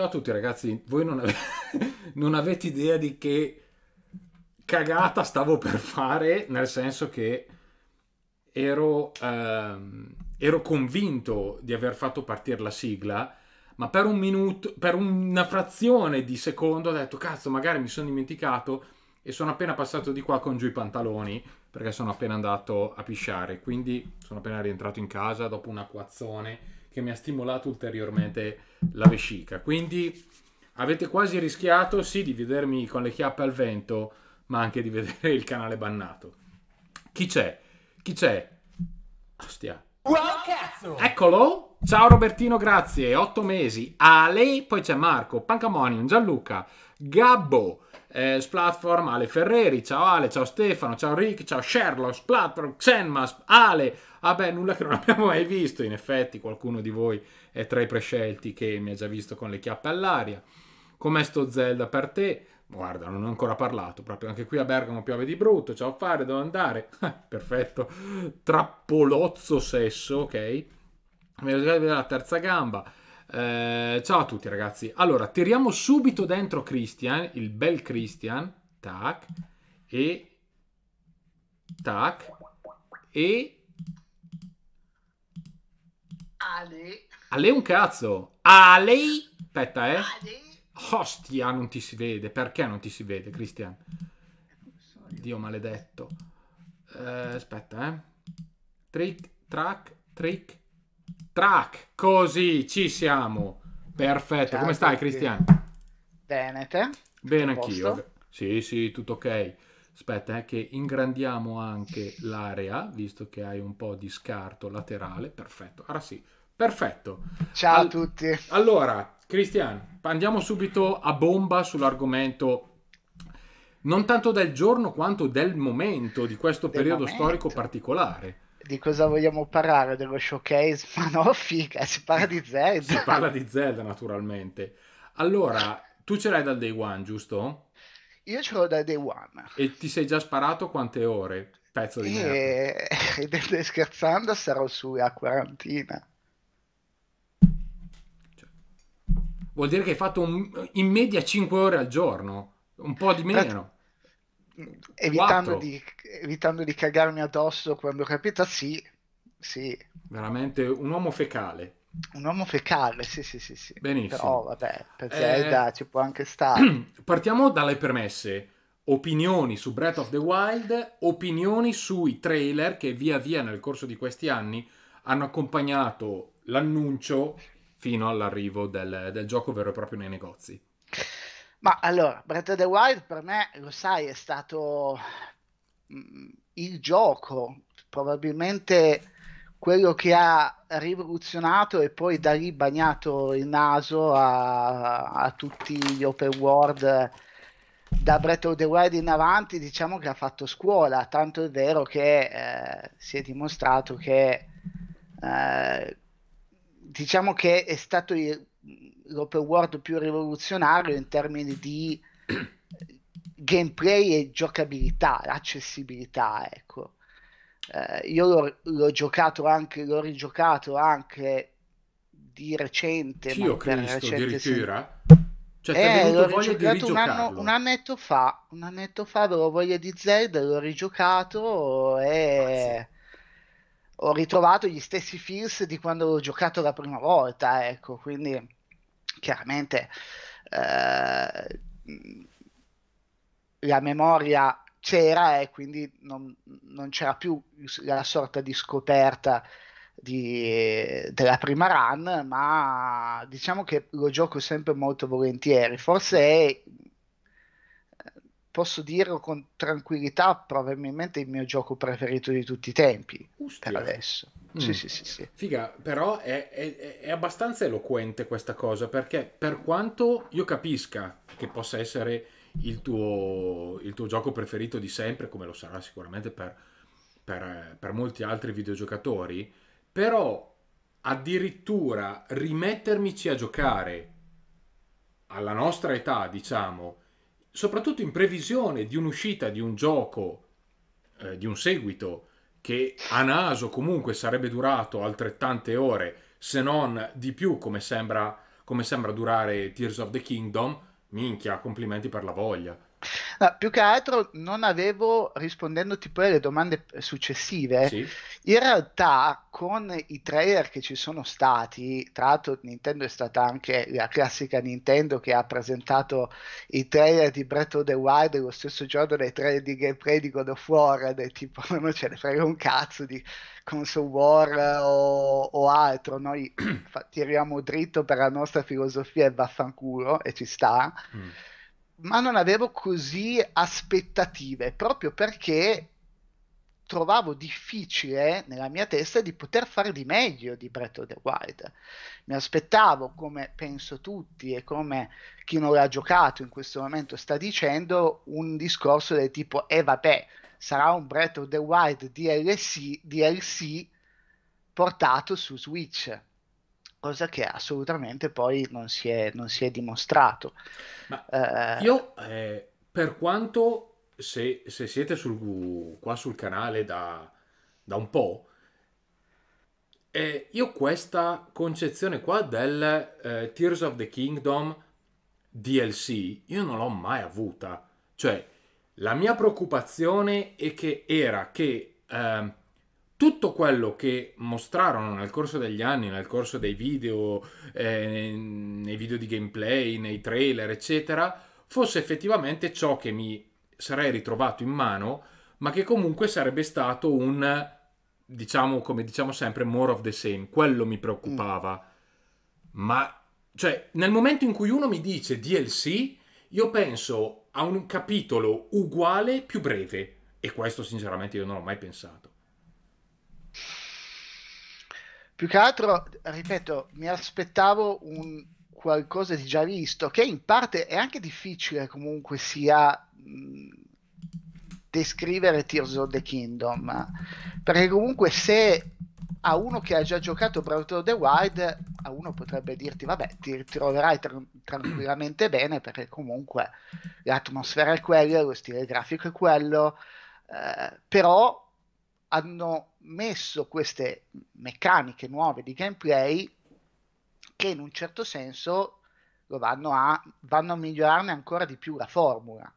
Ciao a tutti ragazzi, voi non, ave non avete idea di che cagata stavo per fare, nel senso che ero, ehm, ero convinto di aver fatto partire la sigla, ma per un minuto, per una frazione di secondo ho detto cazzo magari mi sono dimenticato e sono appena passato di qua con giù i pantaloni perché sono appena andato a pisciare, quindi sono appena rientrato in casa dopo un acquazzone che mi ha stimolato ulteriormente la vescica. Quindi avete quasi rischiato sì di vedermi con le chiappe al vento, ma anche di vedere il canale bannato. Chi c'è? Chi c'è? Ostia. Eccolo! Ciao Robertino, grazie. 8 mesi. Ale, poi c'è Marco, Pancamonium, Gianluca, Gabbo, eh, Splatform, Ale Ferreri, ciao Ale, ciao Stefano, ciao Rick, ciao Sherlock, Splatform, Xenmas, Ale, vabbè ah nulla che non abbiamo mai visto, in effetti qualcuno di voi è tra i prescelti che mi ha già visto con le chiappe all'aria. Com'è sto Zelda per te? Guarda, non ho ancora parlato, proprio anche qui a Bergamo piove di brutto, ciao fare, devo andare. Ah, perfetto, trappolozzo sesso, ok? Mi la terza gamba. Eh, ciao a tutti ragazzi. Allora, tiriamo subito dentro Christian, il bel Christian. Tac. E... Tac. E... Ale. Ale è un cazzo. Ale. Aspetta, eh. Ale. Ostia, non ti si vede. Perché non ti si vede, Christian? Dio maledetto. Eh, aspetta, eh. Trick, track, trick, Track, così ci siamo. Perfetto, Ciao come certo, stai Cristiano? Bene, te? Bene anch'io. Sì, sì, tutto ok. Aspetta, eh, che ingrandiamo anche l'area, visto che hai un po' di scarto laterale. Perfetto, ora sì. Perfetto. Ciao All- a tutti. Allora, Cristian, andiamo subito a bomba sull'argomento non tanto del giorno quanto del momento di questo del periodo momento. storico particolare di cosa vogliamo parlare? Dello showcase? Ma no, figa, si parla di Zelda. si parla di Zelda, naturalmente. Allora, tu ce l'hai dal day one, giusto? Io ce l'ho dal day one. E ti sei già sparato quante ore? Pezzo di e... merda. scherzando sarò su a quarantina. Cioè, vuol dire che hai fatto un, in media 5 ore al giorno, un po' di meno. Evitando 4. di evitando di cagarmi addosso quando capita, sì, sì. Veramente un uomo fecale. Un uomo fecale, sì, sì, sì. sì. Benissimo. Però vabbè, per eh, Zelda eh... ci può anche stare. Partiamo dalle premesse. Opinioni su Breath of the Wild, opinioni sui trailer che via via nel corso di questi anni hanno accompagnato l'annuncio fino all'arrivo del, del gioco vero e proprio nei negozi. Ma allora, Breath of the Wild per me, lo sai, è stato Mm, il gioco, probabilmente quello che ha rivoluzionato e poi da lì bagnato il naso a, a tutti gli open world da Breath of the Wild in avanti diciamo che ha fatto scuola tanto è vero che eh, si è dimostrato che eh, diciamo che è stato il, l'open world più rivoluzionario in termini di gameplay e giocabilità, l'accessibilità, ecco. Eh, io l'ho, l'ho, giocato anche, l'ho rigiocato anche di recente. Io credo, recente addirittura? Sen- cioè, eh, l'ho rigiocato un anno, un annetto fa, un annetto fa avevo voglia di Zelda, l'ho rigiocato e... Mazza ho ritrovato gli stessi feels di quando l'ho giocato la prima volta, ecco, quindi chiaramente eh, la memoria c'era e quindi non, non c'era più la sorta di scoperta di, della prima run, ma diciamo che lo gioco sempre molto volentieri. Forse è, posso dirlo con tranquillità, probabilmente il mio gioco preferito di tutti i tempi Ustia. per adesso. Mm. Sì, sì, sì, sì, Figa, però è, è, è, abbastanza eloquente questa cosa perché per quanto io capisca che possa essere il tuo, il tuo gioco preferito di sempre, come lo sarà sicuramente per, per, per molti altri videogiocatori, però addirittura rimettermici a giocare alla nostra età, diciamo, soprattutto in previsione di un'uscita di un gioco, eh, di un seguito che a naso comunque sarebbe durato altrettante ore, se non di più, come sembra, come sembra durare Tears of the Kingdom, minchia, complimenti per la voglia. No, più che altro non avevo, rispondendoti poi alle domande successive, sì. In realtà con i trailer che ci sono stati, tra l'altro Nintendo è stata anche la classica Nintendo che ha presentato i trailer di Breath of the Wild lo stesso giorno dei trailer di gameplay di God of War, ed è tipo non ce ne frega un cazzo di console war eh, o, o altro, noi tiriamo dritto per la nostra filosofia e vaffanculo e ci sta. Mm ma non avevo così aspettative proprio perché trovavo difficile nella mia testa di poter fare di meglio di Breath of the Wild. Mi aspettavo, come penso tutti e come chi non l'ha giocato in questo momento sta dicendo, un discorso del tipo, e eh vabbè, sarà un Breath of the Wild DLC, DLC portato su Switch cosa che assolutamente poi non si è, non si è dimostrato. Ma eh, io, eh, per quanto se, se siete sul, qua sul canale da, da un po', eh, io questa concezione qua del eh, Tears of the Kingdom DLC, io non l'ho mai avuta. Cioè, la mia preoccupazione è che era che eh, tutto quello che mostrarono nel corso degli anni, nel corso dei video, eh, nei video di gameplay, nei trailer, eccetera, fosse effettivamente ciò che mi sarei ritrovato in mano, ma che comunque sarebbe stato un, diciamo, come diciamo sempre, more of the same. Quello mi preoccupava. Mm. Ma, cioè, nel momento in cui uno mi dice DLC, io penso a un capitolo uguale più breve. E questo, sinceramente, io non l'ho mai pensato. Più che altro, ripeto, mi aspettavo un qualcosa di già visto, che in parte è anche difficile comunque sia descrivere Tears of the Kingdom perché comunque se a uno che ha già giocato Breath of the Wild a uno potrebbe dirti vabbè ti ritroverai tra- tranquillamente bene perché comunque l'atmosfera è quella lo stile grafico è quello eh, però hanno messo queste meccaniche nuove di gameplay che in un certo senso lo vanno a, vanno a migliorarne ancora di più la formula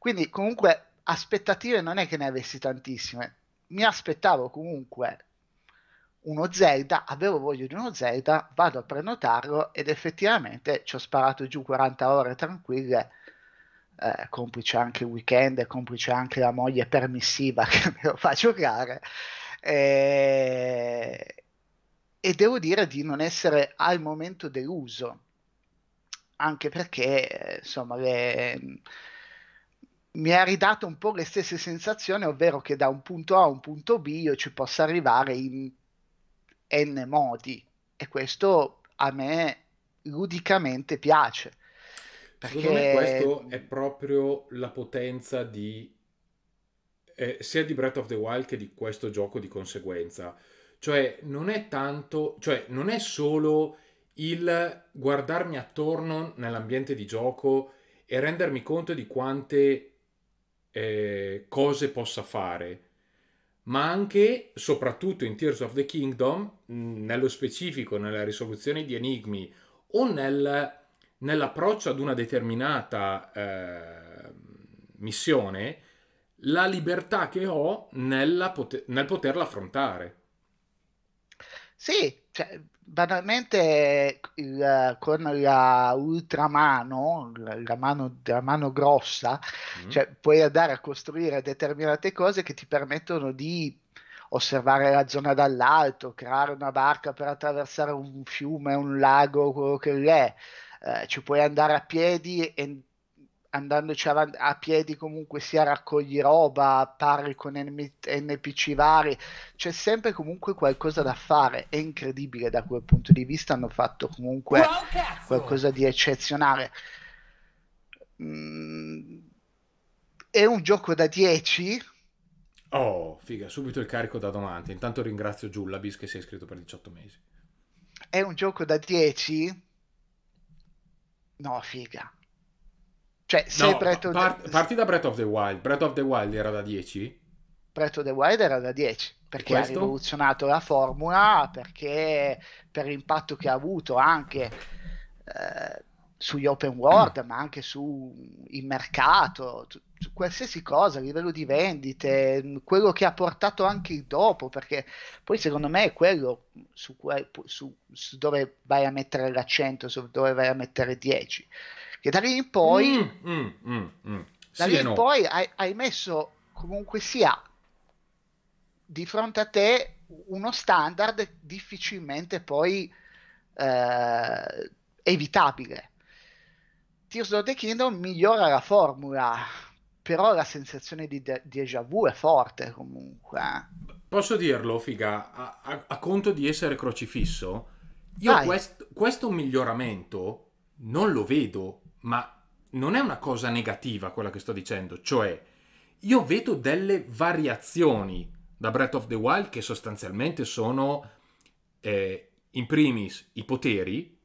quindi comunque aspettative non è che ne avessi tantissime. Mi aspettavo comunque uno Zelda, avevo voglia di uno Zelda, vado a prenotarlo ed effettivamente ci ho sparato giù 40 ore tranquille, eh, complice anche il weekend, complice anche la moglie permissiva che me lo fa giocare. E... Eh, e devo dire di non essere al momento deluso, anche perché eh, insomma le mi ha ridato un po' le stesse sensazioni, ovvero che da un punto A a un punto B io ci possa arrivare in n modi e questo a me ludicamente piace. Perché... Secondo me questo è proprio la potenza di eh, sia di Breath of the Wild che di questo gioco di conseguenza. Cioè, non è tanto, cioè, non è solo il guardarmi attorno nell'ambiente di gioco e rendermi conto di quante eh, cose possa fare, ma anche, soprattutto in Tears of the Kingdom, nello specifico nella risoluzione di enigmi o nel, nell'approccio ad una determinata eh, missione, la libertà che ho poter, nel poterla affrontare. Sì, cioè, banalmente il, con la ultramano, la mano, la mano grossa, mm. cioè, puoi andare a costruire determinate cose che ti permettono di osservare la zona dall'alto, creare una barca per attraversare un fiume, un lago, quello che è. Eh, ci puoi andare a piedi e andandoci avanti a piedi comunque sia raccogli roba, parli con NPC vari, c'è sempre comunque qualcosa da fare, è incredibile da quel punto di vista, hanno fatto comunque qualcosa di eccezionale. Mm, è un gioco da 10. Oh, figa, subito il carico da domani. Intanto ringrazio Giullabis che si è iscritto per 18 mesi. È un gioco da 10? No, figa cioè, se no, Breath of part- the... parti da Breath of the Wild. Breath of the Wild era da 10? Breath of the Wild era da 10 perché ha rivoluzionato la formula, perché per l'impatto che ha avuto anche eh, sugli open world, mm. ma anche sul mercato, tu, su qualsiasi cosa a livello di vendite, quello che ha portato anche il dopo, perché poi secondo me è quello su, que- su, su dove vai a mettere l'accento, su dove vai a mettere 10. Che da lì in poi, mm, mm, mm, mm. Da sì lì in no. poi hai, hai messo comunque sia di fronte a te uno standard difficilmente poi eh, evitabile. Tears of the Kingdom migliora la formula, però la sensazione di de- déjà vu è forte comunque. Eh. Posso dirlo, figa, a, a, a conto di essere crocifisso, io quest- questo miglioramento non lo vedo ma non è una cosa negativa quella che sto dicendo, cioè io vedo delle variazioni da Breath of the Wild che sostanzialmente sono eh, in primis i poteri,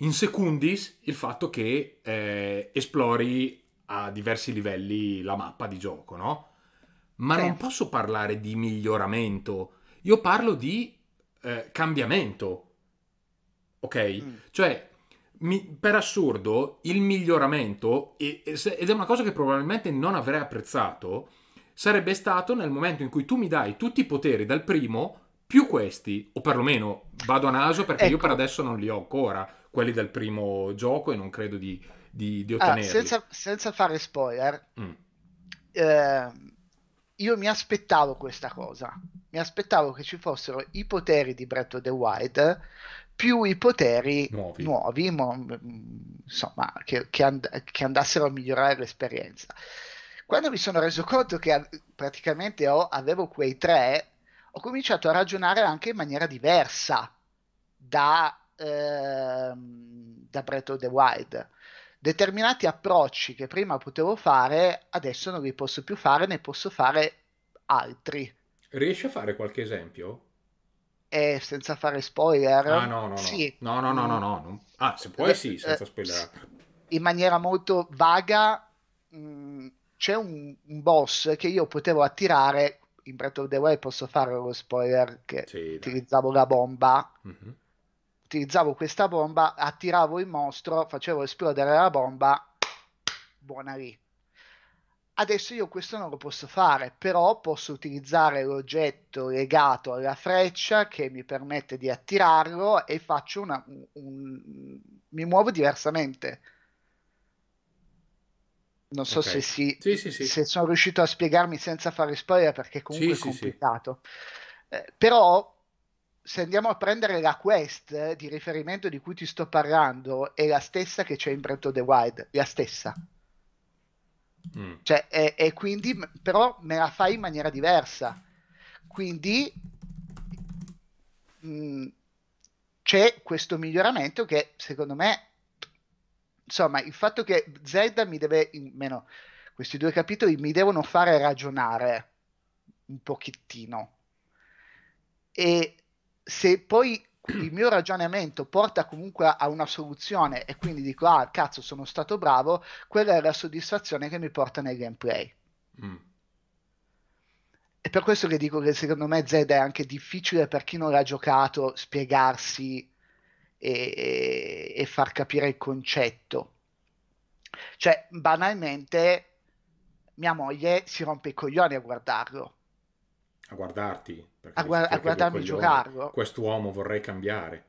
in secundis il fatto che eh, esplori a diversi livelli la mappa di gioco, no? Ma sì. non posso parlare di miglioramento, io parlo di eh, cambiamento, ok? Mm. Cioè mi, per assurdo il miglioramento, ed è una cosa che probabilmente non avrei apprezzato, sarebbe stato nel momento in cui tu mi dai tutti i poteri dal primo più questi, o perlomeno vado a naso perché ecco. io per ecco. adesso non li ho ancora, quelli del primo gioco e non credo di, di, di ah, ottenerli. Allora, senza, senza, fare spoiler, mm. eh, io mi aspettavo questa cosa, mi aspettavo che ci fossero i poteri di Breath of the Wild più i poteri nuovi, nuovi mo, insomma, che, che, and- che, andassero a migliorare l'esperienza. Quando mi sono reso conto che a- praticamente ho, avevo quei tre, ho cominciato a ragionare anche in maniera diversa da, ehm, da Breath of the Wild. Determinati approcci che prima potevo fare, adesso non li posso più fare, ne posso fare altri. Riesci a fare qualche esempio? eh, senza fare spoiler. Ah, no, no, no. Sì. No, no, no, no, no. Ah, se puoi, sì, eh, senza spoiler. Eh, in maniera molto vaga, mh, mm, c'è un, un, boss che io potevo attirare. In Breath of the Wild posso fare lo spoiler che sì, utilizzavo la bomba. Mm-hmm. Utilizzavo questa bomba, attiravo il mostro, facevo esplodere la bomba. Buona lì. Adesso io questo non lo posso fare, però posso utilizzare l'oggetto legato alla freccia che mi permette di attirarlo e faccio una, un, un, mi muovo diversamente. Non so okay. se, si, sì, sì, sì. se sono riuscito a spiegarmi senza fare spoiler perché comunque è complicato. Eh, però se andiamo a prendere la quest di riferimento di cui ti sto parlando è la stessa che c'è in Breath of the Wild, la stessa. Mm. Cioè, e, e, quindi, però me la fai in maniera diversa. Quindi mm, c'è questo miglioramento che secondo me, insomma, il fatto che Zelda mi deve, in, meno questi due capitoli, mi devono fare ragionare un pochettino. E se poi il mio ragionamento porta comunque a una soluzione e quindi dico ah cazzo sono stato bravo, quella è la soddisfazione che mi porta nel gameplay. Mm. E per questo che dico che secondo me Zed è anche difficile per chi non l'ha giocato spiegarsi e, e, e far capire il concetto. Cioè, banalmente, mia moglie si rompe i coglioni a guardarlo. A guardarti? a, guard- a guardarmi giocarlo. Quest'uomo vorrei cambiare.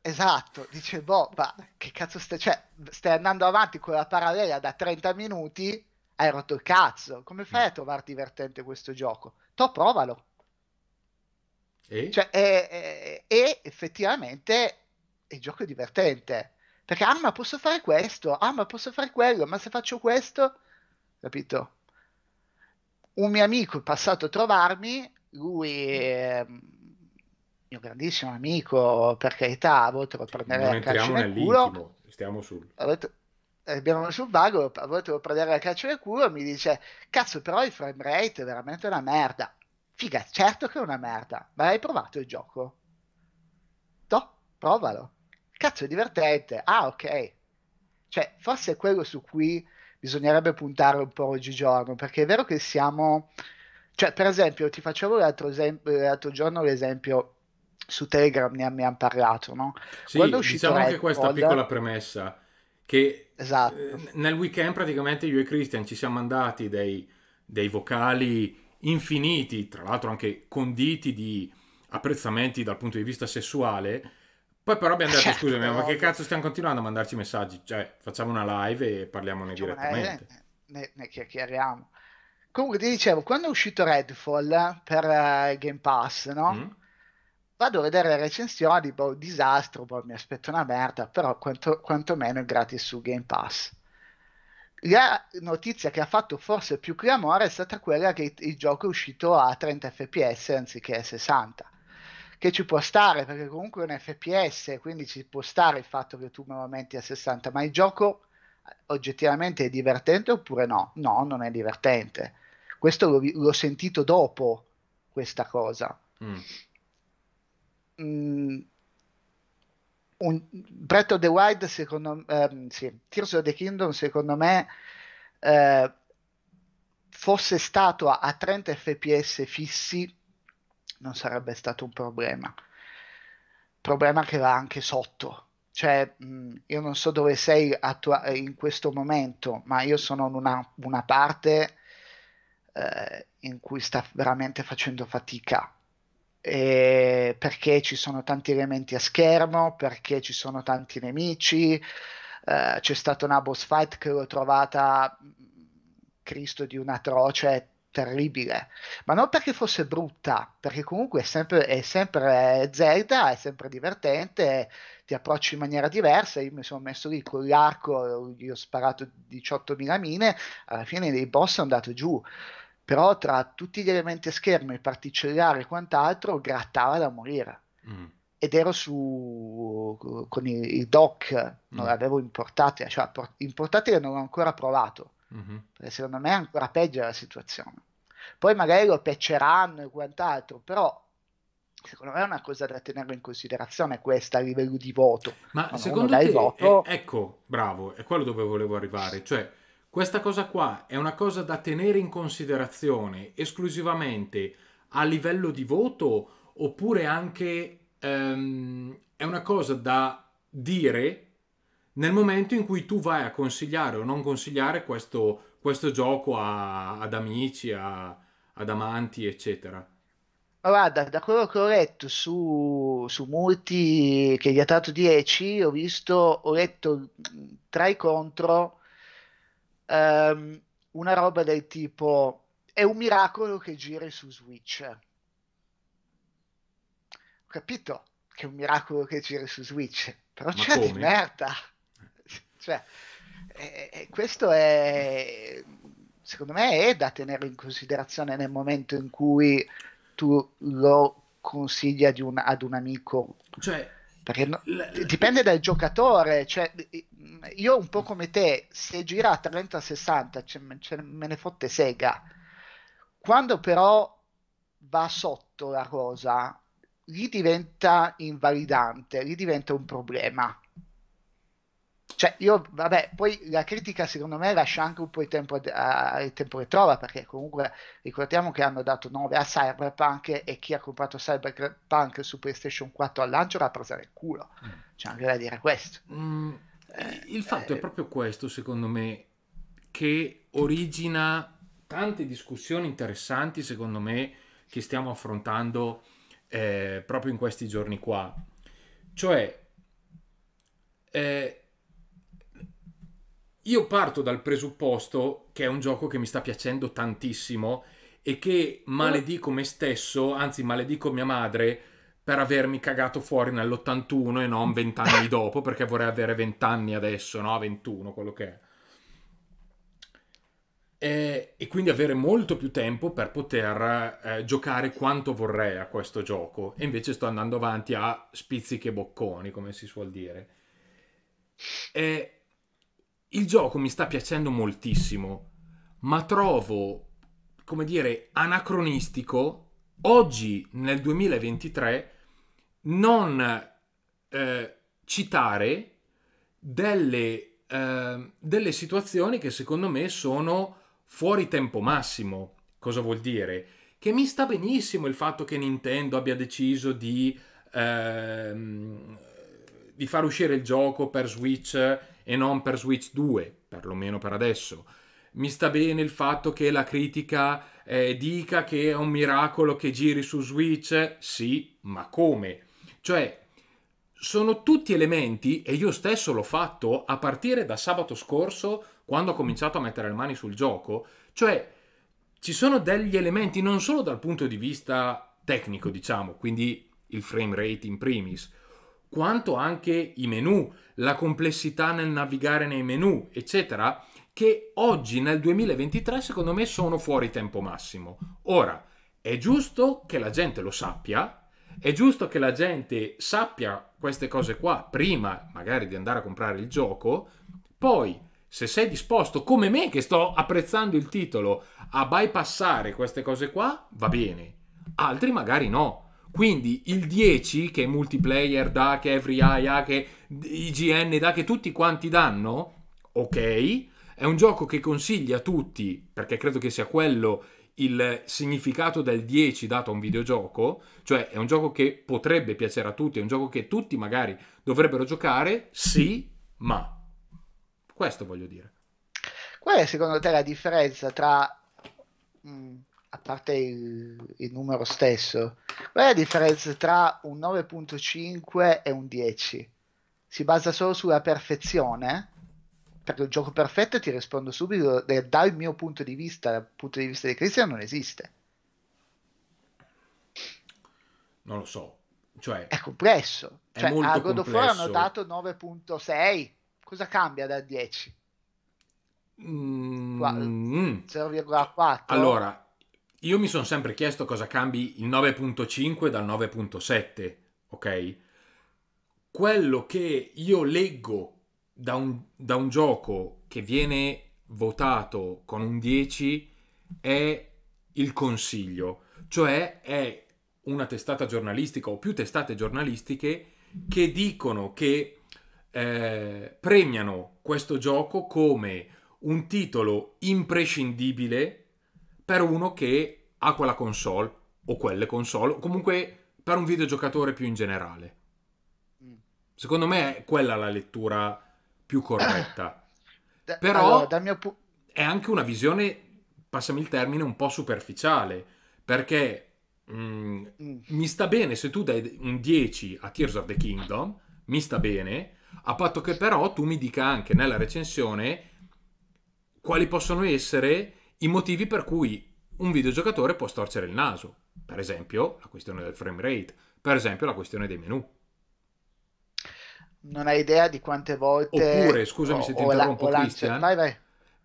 Esatto, dice, boh, ma che cazzo stai... Cioè, stai andando avanti con la parallela da 30 minuti, hai rotto il cazzo. Come fai a mm. trovare divertente questo gioco? To, provalo. E? Cioè, e, e, effettivamente il gioco è divertente. Perché, ah, ma posso fare questo, ah, ma posso fare quello, ma se faccio questo... Capito? Un mio amico è passato a trovarmi lui è mm, mio grandissimo amico, per carità, a volte lo prenderei a calcio nel culo. Stiamo sul... Volte, eh, abbiamo sul vago, a volte lo prenderei a calcio nel culo e mi dice, cazzo però il frame rate è veramente una merda. Figa, certo che è una merda, ma hai provato il gioco? No, provalo. Cazzo, è divertente. Ah, ok. Cioè, forse è quello su cui bisognerebbe puntare un po' oggigiorno, perché è vero che siamo cioè, per esempio, ti facevo l'altro, esempio, eh, l'altro giorno l'esempio su Telegram, ne abbiamo parlato, no? Sì, Quando è uscito diciamo anche questa piccola premessa, che esatto. Eh, nel weekend praticamente io e Christian ci siamo mandati dei, dei vocali infiniti, tra l'altro anche conditi di apprezzamenti dal punto di vista sessuale, poi però abbiamo detto, certo. scusami, ma che cazzo stiamo continuando a mandarci messaggi? Cioè, facciamo una live e parliamone facciamo direttamente. Ne, ne, ne chiacchieriamo. Comunque ti dicevo, quando è uscito Redfall per eh, Game Pass, no? Mm. Vado a vedere le recensioni, boh, disastro, boh, mi aspetto una merda, però quanto, quantomeno è gratis su Game Pass. La notizia che ha fatto forse più clamore è stata quella che il gioco è uscito a 30 fps anziché a 60 che ci può stare perché comunque è un FPS, quindi ci può stare il fatto che tu me lo metti a 60, ma il gioco oggettivamente è divertente oppure no? No, non è divertente. Questo l'ho, l'ho sentito dopo questa cosa. Mm. Mm, un, Breath of the Wild, secondo me, ehm, sì, Tears of the Kingdom, secondo me, eh, fosse stato a, a 30 fps fissi, non sarebbe stato un problema. Problema che va anche sotto. Cioè, mh, mm, io non so dove sei attua- in questo momento, ma io sono in una, una parte eh, in cui sta veramente facendo fatica. E perché ci sono tanti elementi a schermo, perché ci sono tanti nemici. Eh, c'è stata una boss fight che l'ho trovata mm, Cristo di un atroce terribile, ma non perché fosse brutta, perché comunque è sempre, è sempre Zelda, è sempre divertente, ti approcci in maniera diversa, io mi sono messo lì con l'arco, gli ho sparato 18.000 mine, alla fine dei boss sono andato giù però tra tutti gli elementi schermo, i particellari e quant'altro, grattava da morire. Mm. Ed ero su con i, i doc, non mm. avevo importati, cioè che non ho ancora provato, mm-hmm. perché secondo me è ancora peggio la situazione. Poi magari lo pecceranno e quant'altro, però secondo me è una cosa da tenere in considerazione questa a livello di voto. Ma non secondo te, voto... Eh, ecco, bravo, è quello dove volevo arrivare, cioè questa cosa qua è una cosa da tenere in considerazione esclusivamente a livello di voto oppure anche um, è una cosa da dire nel momento in cui tu vai a consigliare o non consigliare questo, questo gioco a, ad amici, a, ad amanti, eccetera. Guarda, da quello che ho letto su, su Multi che gli ha dato 10, ho visto, ho letto tra i contro um, una roba del tipo è un miracolo che giri su Switch. Ho capito che è un miracolo che giri su Switch, però Ma c'è come? di merda. cioè, eh, questo è secondo me è da tenere in considerazione nel momento in cui tu lo consigli ad un, ad un amico. Cioè, perché no, dipende dal giocatore, cioè, io un po' come te, se gira a 30-60 cioè, cioè, me ne fotte sega, quando però va sotto la cosa, lì diventa invalidante, lì diventa un problema cioè io, vabbè, poi la critica secondo me lascia anche un po' il tempo, a, il tempo che trova, perché comunque ricordiamo che hanno dato 9 a Cyberpunk e chi ha comprato Cyberpunk su PlayStation 4 al lancio l'ha presa nel culo, mm. c'è cioè, anche da dire questo. Mm, eh, il fatto eh, è proprio questo, secondo me, che origina tante discussioni interessanti, secondo me, che stiamo affrontando eh, proprio in questi giorni qua. Cioè, eh, io parto dal presupposto che è un gioco che mi sta piacendo tantissimo e che maledico me stesso, anzi maledico mia madre, per avermi cagato fuori nell'81 e non vent'anni dopo, perché vorrei avere vent'anni adesso, no? 21, quello che è. E, eh, e, quindi avere molto più tempo per poter eh, giocare quanto vorrei a questo gioco. E invece sto andando avanti a spizzichi e bocconi, come si suol dire. E eh, il gioco mi sta piacendo moltissimo, ma trovo, come dire, anacronistico oggi nel 2023 non eh, citare delle, eh, delle situazioni che secondo me sono fuori tempo massimo. Cosa vuol dire? Che mi sta benissimo il fatto che Nintendo abbia deciso di, ehm, di far uscire il gioco per Switch e non per Switch 2, perlomeno per adesso. Mi sta bene il fatto che la critica eh, dica che è un miracolo che giri su Switch, sì, ma come? Cioè, sono tutti elementi, e io stesso l'ho fatto a partire da sabato scorso, quando ho cominciato a mettere le mani sul gioco, cioè ci sono degli elementi non solo dal punto di vista tecnico, diciamo, quindi il frame rate in primis, quanto anche i menu, la complessità nel navigare nei menu, eccetera, che oggi nel 2023 secondo me sono fuori tempo massimo. Ora, è giusto che la gente lo sappia, è giusto che la gente sappia queste cose qua prima magari di andare a comprare il gioco, poi se sei disposto come me che sto apprezzando il titolo a bypassare queste cose qua, va bene, altri magari no. Quindi il 10 che multiplayer da che Every Eye ha, che IGN da che tutti quanti danno, ok, è un gioco che consiglia a tutti, perché credo che sia quello il significato del 10 dato a un videogioco, cioè è un gioco che potrebbe piacere a tutti, è un gioco che tutti magari dovrebbero giocare, sì, ma questo voglio dire. Qual è secondo te la differenza tra mh, mm, a parte il, il, numero stesso, qual è la differenza tra un 9.5 e un 10? Si basa solo sulla perfezione? Perché il gioco perfetto, ti rispondo subito, dal mio punto di vista, dal punto di vista di Cristian, non esiste. Non lo so. Cioè, è complesso. È cioè, molto a God of War hanno dato 9.6. Cosa cambia da 10? Mm, 0,4. Mm. Allora, io mi sono sempre chiesto cosa cambi il 9.5 dal 9.7, ok? Quello che io leggo da un, da un gioco che viene votato con un 10 è il consiglio, cioè è una testata giornalistica o più testate giornalistiche che dicono che eh, premiano questo gioco come un titolo imprescindibile per uno che ha quella console o quelle console, o comunque per un videogiocatore più in generale. Mm. Secondo me è quella la lettura più corretta. da, Però allora, mio... è anche una visione, passami il termine, un po' superficiale, perché Mm, mm. mi sta bene se tu dai un 10 a Tears of the Kingdom, mi sta bene, a patto che però tu mi dica anche nella recensione quali possono essere i motivi per cui un videogiocatore può storcere il naso. Per esempio la questione del frame rate, per esempio la questione dei menu. Non hai idea di quante volte... Oppure, scusami o, se ti interrompo, la, Christian. Vai, vai.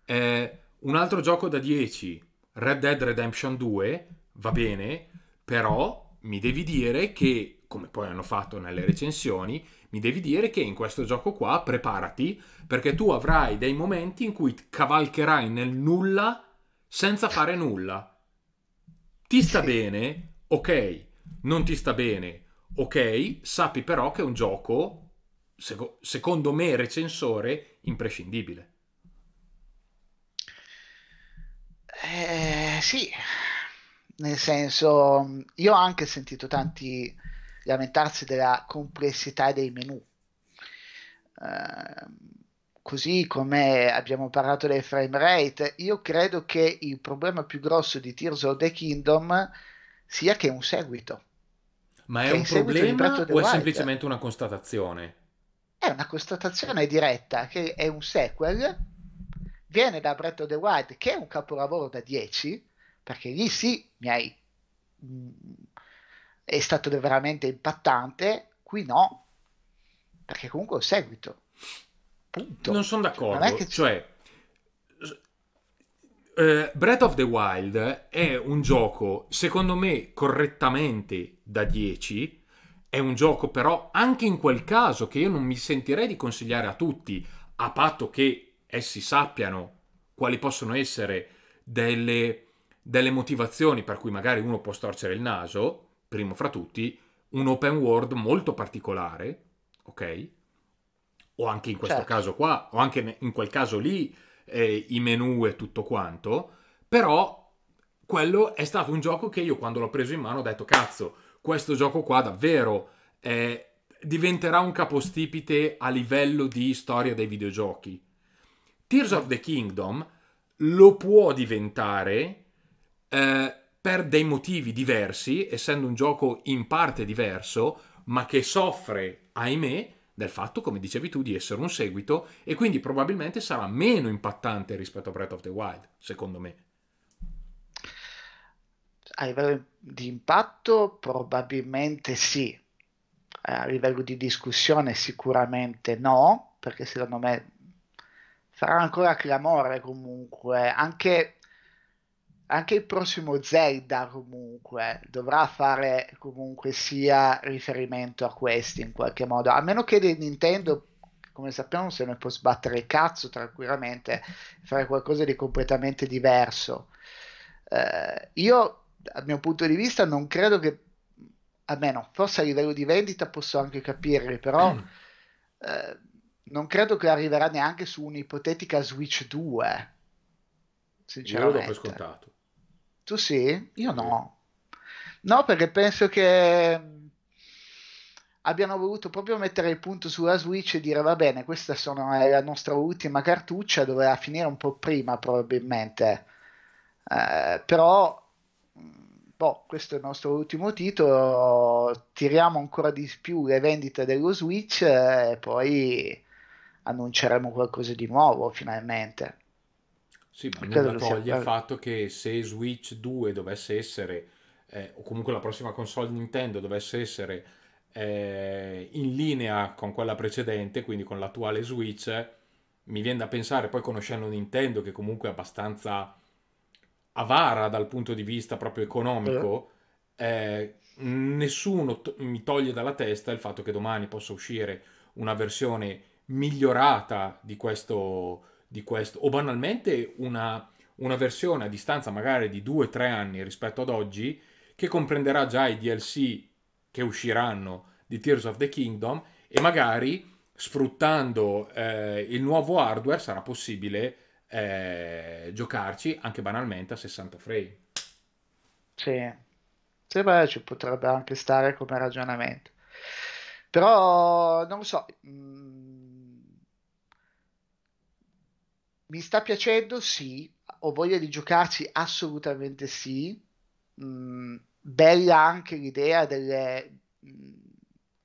Eh, un altro gioco da 10, Red Dead Redemption 2, va bene, però mi devi dire che, come poi hanno fatto nelle recensioni, mi devi dire che in questo gioco qua preparati perché tu avrai dei momenti in cui cavalcherai nel nulla senza fare nulla. Ti sta bene? Ok. Non ti sta bene? Ok. Sappi però che è un gioco, seco- secondo me, recensore, imprescindibile. Eh, sì, nel senso, io ho anche sentito tanti lamentarsi della complessità dei menu. Uh, così come abbiamo parlato del frame rate, io credo che il problema più grosso di Tears of the Kingdom sia che è un seguito. Ma è, è un problema o è Wild. semplicemente una constatazione? È una constatazione diretta che è un sequel, viene da Breath of the Wild che è un capolavoro da 10, perché lì sì, mi hai... Mm, è stato veramente impattante, qui no, perché comunque è un seguito. Punto. Non sono d'accordo. Non che... Cioè, eh, Breath of the Wild è un gioco, secondo me, correttamente da 10. È un gioco, però, anche in quel caso, che io non mi sentirei di consigliare a tutti, a patto che essi sappiano quali possono essere delle, delle motivazioni per cui magari uno può storcere il naso, primo fra tutti, un open world molto particolare, ok? o anche in questo certo. caso qua, o anche in quel caso lì, eh, i menu e tutto quanto, però quello è stato un gioco che io quando l'ho preso in mano ho detto cazzo, questo gioco qua davvero eh, diventerà un capostipite a livello di storia dei videogiochi. Tears of the Kingdom lo può diventare eh, per dei motivi diversi, essendo un gioco in parte diverso, ma che soffre, ahimè, del fatto, come dicevi tu, di essere un seguito e quindi probabilmente sarà meno impattante rispetto a Breath of the Wild, secondo me. A livello di impatto probabilmente sì, eh, a livello di discussione sicuramente no, perché secondo me farà ancora clamore comunque, anche anche il prossimo Zelda comunque dovrà fare comunque sia riferimento a questi in qualche modo, a meno che Nintendo come sappiamo se ne può sbattere il cazzo tranquillamente fare qualcosa di completamente diverso. Eh, io dal mio punto di vista non credo che almeno forse a livello di vendita posso anche capirli, però mm. eh, non credo che arriverà neanche su un'ipotetica Switch 2. Sinceramente. Io lo do per scontato. Tu sì? Io no. No, perché penso che mm, abbiano voluto proprio mettere il punto sulla Switch e dire va bene, questa sono, è la nostra ultima cartuccia, doveva finire un po' prima probabilmente. Eh, però, mm, boh, questo è il nostro ultimo titolo, tiriamo ancora di più le vendite dello Switch eh, e poi annunceremo qualcosa di nuovo finalmente. Sì, ma nulla toglie il fatto che se Switch 2 dovesse essere, eh, o comunque la prossima console Nintendo dovesse essere eh, in linea con quella precedente, quindi con l'attuale Switch, mi viene da pensare, poi conoscendo Nintendo che comunque è abbastanza avara dal punto di vista proprio economico, eh, eh nessuno to- mi toglie dalla testa il fatto che domani possa uscire una versione migliorata di questo di questo, o banalmente una, una versione a distanza magari di 2-3 anni rispetto ad oggi, che comprenderà già i DLC che usciranno di Tears of the Kingdom e magari sfruttando eh, il nuovo hardware sarà possibile eh, giocarci anche banalmente a 60 frame. Sì, sì beh, ci potrebbe anche stare come ragionamento. Però non lo so. Mm, Mi sta piacendo? Sì. Ho voglia di giocarci? Assolutamente sì. Mm, bella anche l'idea delle, mm,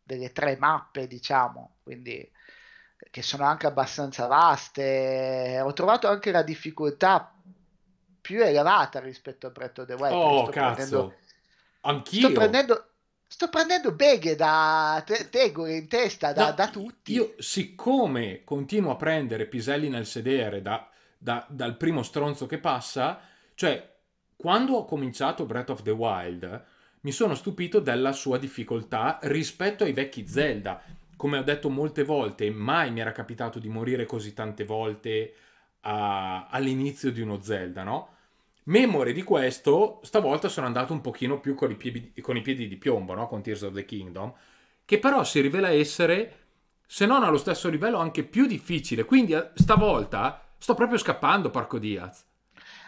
delle tre mappe, diciamo, quindi che sono anche abbastanza vaste. Ho trovato anche la difficoltà più elevata rispetto a Breath the Wild. Oh, cazzo! Prendendo... Anch'io. Sto prendendo, Sto prendendo beghe da te- tegole in testa da, no, da, tutti. Io, siccome continuo a prendere piselli nel sedere da, da, dal primo stronzo che passa, cioè quando ho cominciato Breath of the Wild, mi sono stupito della sua difficoltà rispetto ai vecchi Zelda. Come ho detto molte volte, mai mi era capitato di morire così tante volte a, all'inizio di uno Zelda, no? Memore di questo, stavolta sono andato un pochino più con i piedi, con i piedi di piombo, no? con Tears of the Kingdom, che però si rivela essere, se non allo stesso livello, anche più difficile. Quindi eh, stavolta sto proprio scappando, Parco Diaz.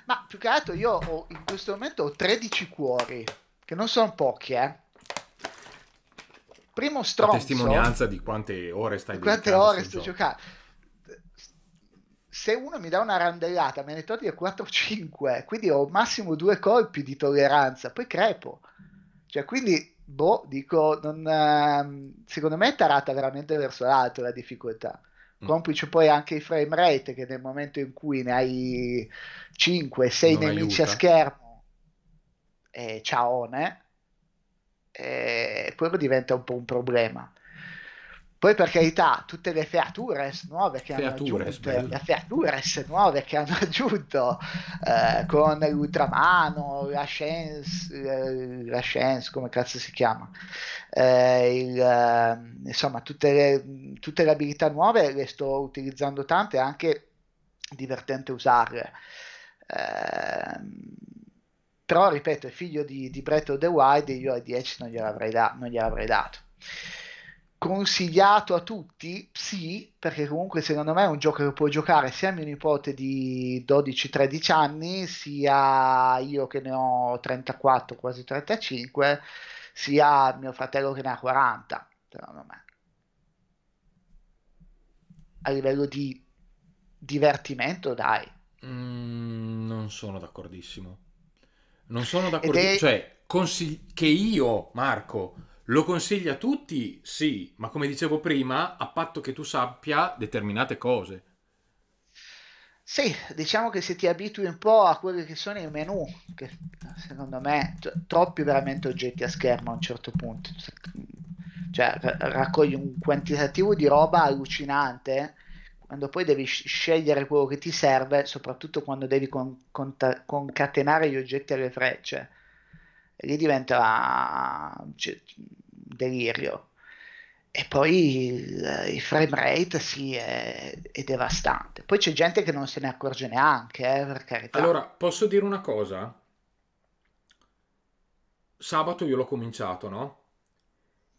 Ma più che altro io ho, in questo momento ho 13 cuori, che non sono pochi, eh. Primo stronzo. La testimonianza di quante ore stai giocando. Quante ore sto gioco. giocando se uno mi dà una randellata me ne toglie 4-5, quindi ho massimo due colpi di tolleranza, poi crepo. Cioè, quindi, boh, dico, non, ehm, secondo me è tarata veramente verso l'alto la difficoltà. Mm. Complice mm. poi anche i frame rate, che nel momento in cui ne hai 5-6 nemici aiuta. a schermo, eh, ciao, eh, quello diventa un po' un problema. Poi per carità, tutte le features nuove che features, hanno aggiunto, le features nuove che hanno aggiunto eh, con l'ultramano, la science, eh, la science come cazzo si chiama, eh, il, eh, insomma tutte le, tutte le abilità nuove le sto utilizzando tante, è anche divertente usarle. Eh, però ripeto, il figlio di, di Breath of the Wild io ai 10 non gliel'avrei, da- non gliel'avrei dato consigliato a tutti? Sì, perché comunque secondo me è un gioco che può giocare sia mio nipote di 12-13 anni, sia io che ne ho 34, quasi 35, sia mio fratello che ne ha 40, secondo me. A livello di divertimento, dai. Mm, non sono d'accordissimo. Non sono d'accordissimo. È... Cioè, consigli- che io, Marco lo consiglia a tutti? Sì, ma come dicevo prima, a patto che tu sappia determinate cose. Sì, diciamo che se ti abitui un po' a quelli che sono i menu, che secondo me t- cioè, troppi veramente oggetti a schermo a un certo punto, cioè r- raccogli un quantitativo di roba allucinante, quando poi devi scegliere quello che ti serve, soprattutto quando devi con- con- concatenare gli oggetti alle frecce, lì diventa cioè, delirio. E poi il, il frame rate sì è, è, devastante. Poi c'è gente che non se ne accorge neanche, eh, per carità. Allora, posso dire una cosa? Sabato io l'ho cominciato, no?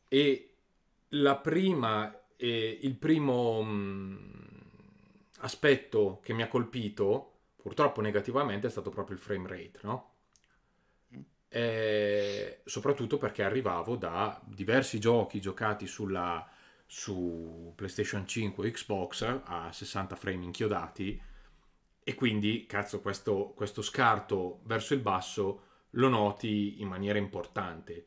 E la prima, eh, il primo mh, mm, aspetto che mi ha colpito, purtroppo negativamente, è stato proprio il frame rate, no? eh, soprattutto perché arrivavo da diversi giochi giocati sulla, su PlayStation 5 e Xbox a 60 frame inchiodati e quindi cazzo questo, questo scarto verso il basso lo noti in maniera importante.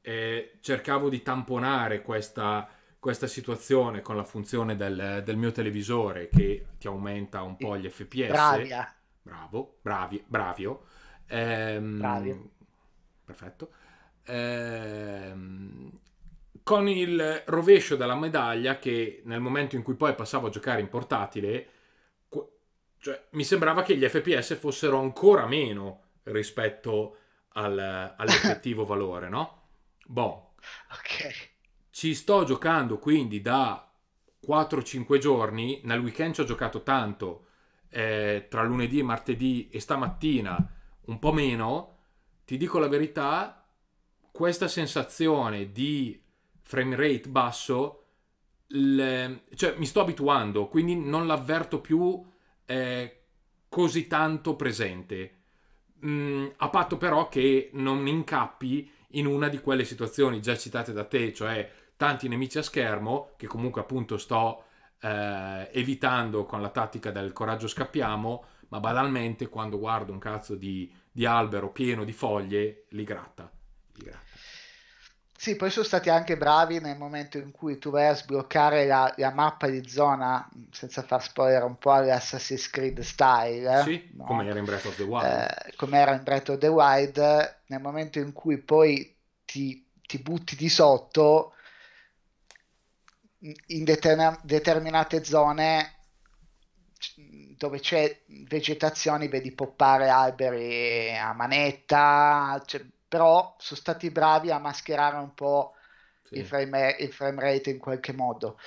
Eh, cercavo di tamponare questa, questa situazione con la funzione del, del, mio televisore che ti aumenta un po' gli FPS. Bravia. Bravo, bravi, bravio. Ehm, bravio perfetto, ehm, con il rovescio della medaglia che nel momento in cui poi passavo a giocare in portatile, cioè, mi sembrava che gli FPS fossero ancora meno rispetto al, all'effettivo valore, no? Boh. Ok. Ci sto giocando quindi da 4-5 giorni, nel weekend ci ho giocato tanto, eh, tra lunedì e martedì e stamattina un po' meno, ti dico la verità, questa sensazione di frame rate basso, le, cioè mi sto abituando, quindi non l'avverto più eh, così tanto presente. Mm, a patto però che non incappi in una di quelle situazioni già citate da te, cioè tanti nemici a schermo, che comunque appunto sto eh, evitando con la tattica del coraggio scappiamo, ma banalmente quando guardo un cazzo di di albero pieno di foglie, li gratta. Li gratta. Sì, poi sono stati anche bravi nel momento in cui tu vai a sbloccare la, la mappa di zona, senza far spoiler un po' all'Assassin's Creed style. Eh? Sì, no? come era in Breath of the Wild. Eh, come era in Breath of the Wild, nel momento in cui poi ti, ti butti di sotto, in determin- determinate zone dove c'è vegetazione vedi poppare alberi a manetta, cioè, però sono stati bravi a mascherare un po' sì. il, frame, il, frame, rate in qualche modo.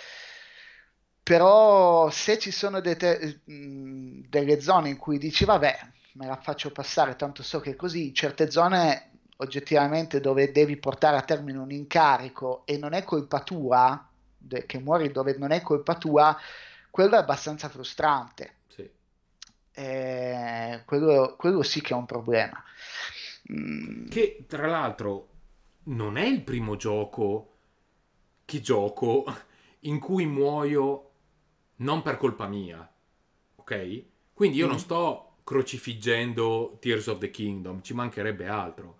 Però se ci sono te- mh, delle zone in cui dici vabbè me la faccio passare, tanto so che è così, certe zone oggettivamente dove devi portare a termine un incarico e non è colpa tua, che muori dove non è colpa tua, quello è abbastanza frustrante. Sì. Eh, quello, quello, sì che è un problema. Mm. Che tra l'altro non è il primo gioco che gioco in cui muoio non per colpa mia, ok? Quindi io mm. non sto crocifiggendo Tears of the Kingdom, ci mancherebbe altro.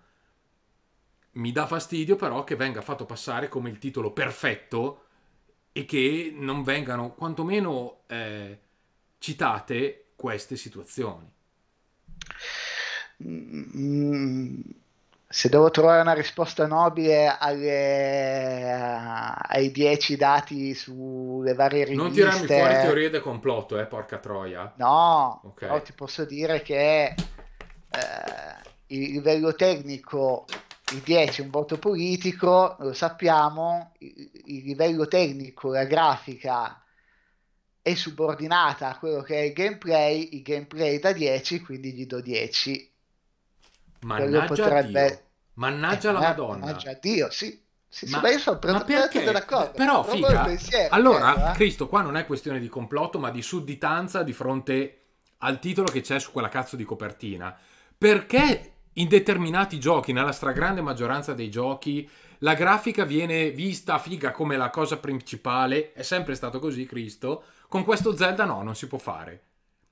Mi dà fastidio però che venga fatto passare come il titolo perfetto e che non vengano quantomeno eh, citate queste situazioni. Mm, mm, se devo trovare una risposta nobile alle, ai dieci dati sulle varie riviste... Non tirarmi fuori teorie del complotto, eh, porca troia. No, okay. però ti posso dire che eh, il livello tecnico il 10 è un voto politico, lo sappiamo, il, il livello tecnico, la grafica è subordinata a quello che è il gameplay, il gameplay da 10, quindi gli do 10. Mannaggia potrebbe... Dio. Mannaggia eh, la Madonna. Mannaggia Dio, sì. Sì, ma, sì, sono pre- ma perché? d'accordo. Però, figa, allora, però, eh, eh? Cristo, qua non è questione di complotto, ma di sudditanza di fronte al titolo che c'è su quella cazzo di copertina. Perché in determinati giochi, nella stragrande maggioranza dei giochi, la grafica viene vista figa come la cosa principale, è sempre stato così Cristo, con questo Zelda no, non si può fare.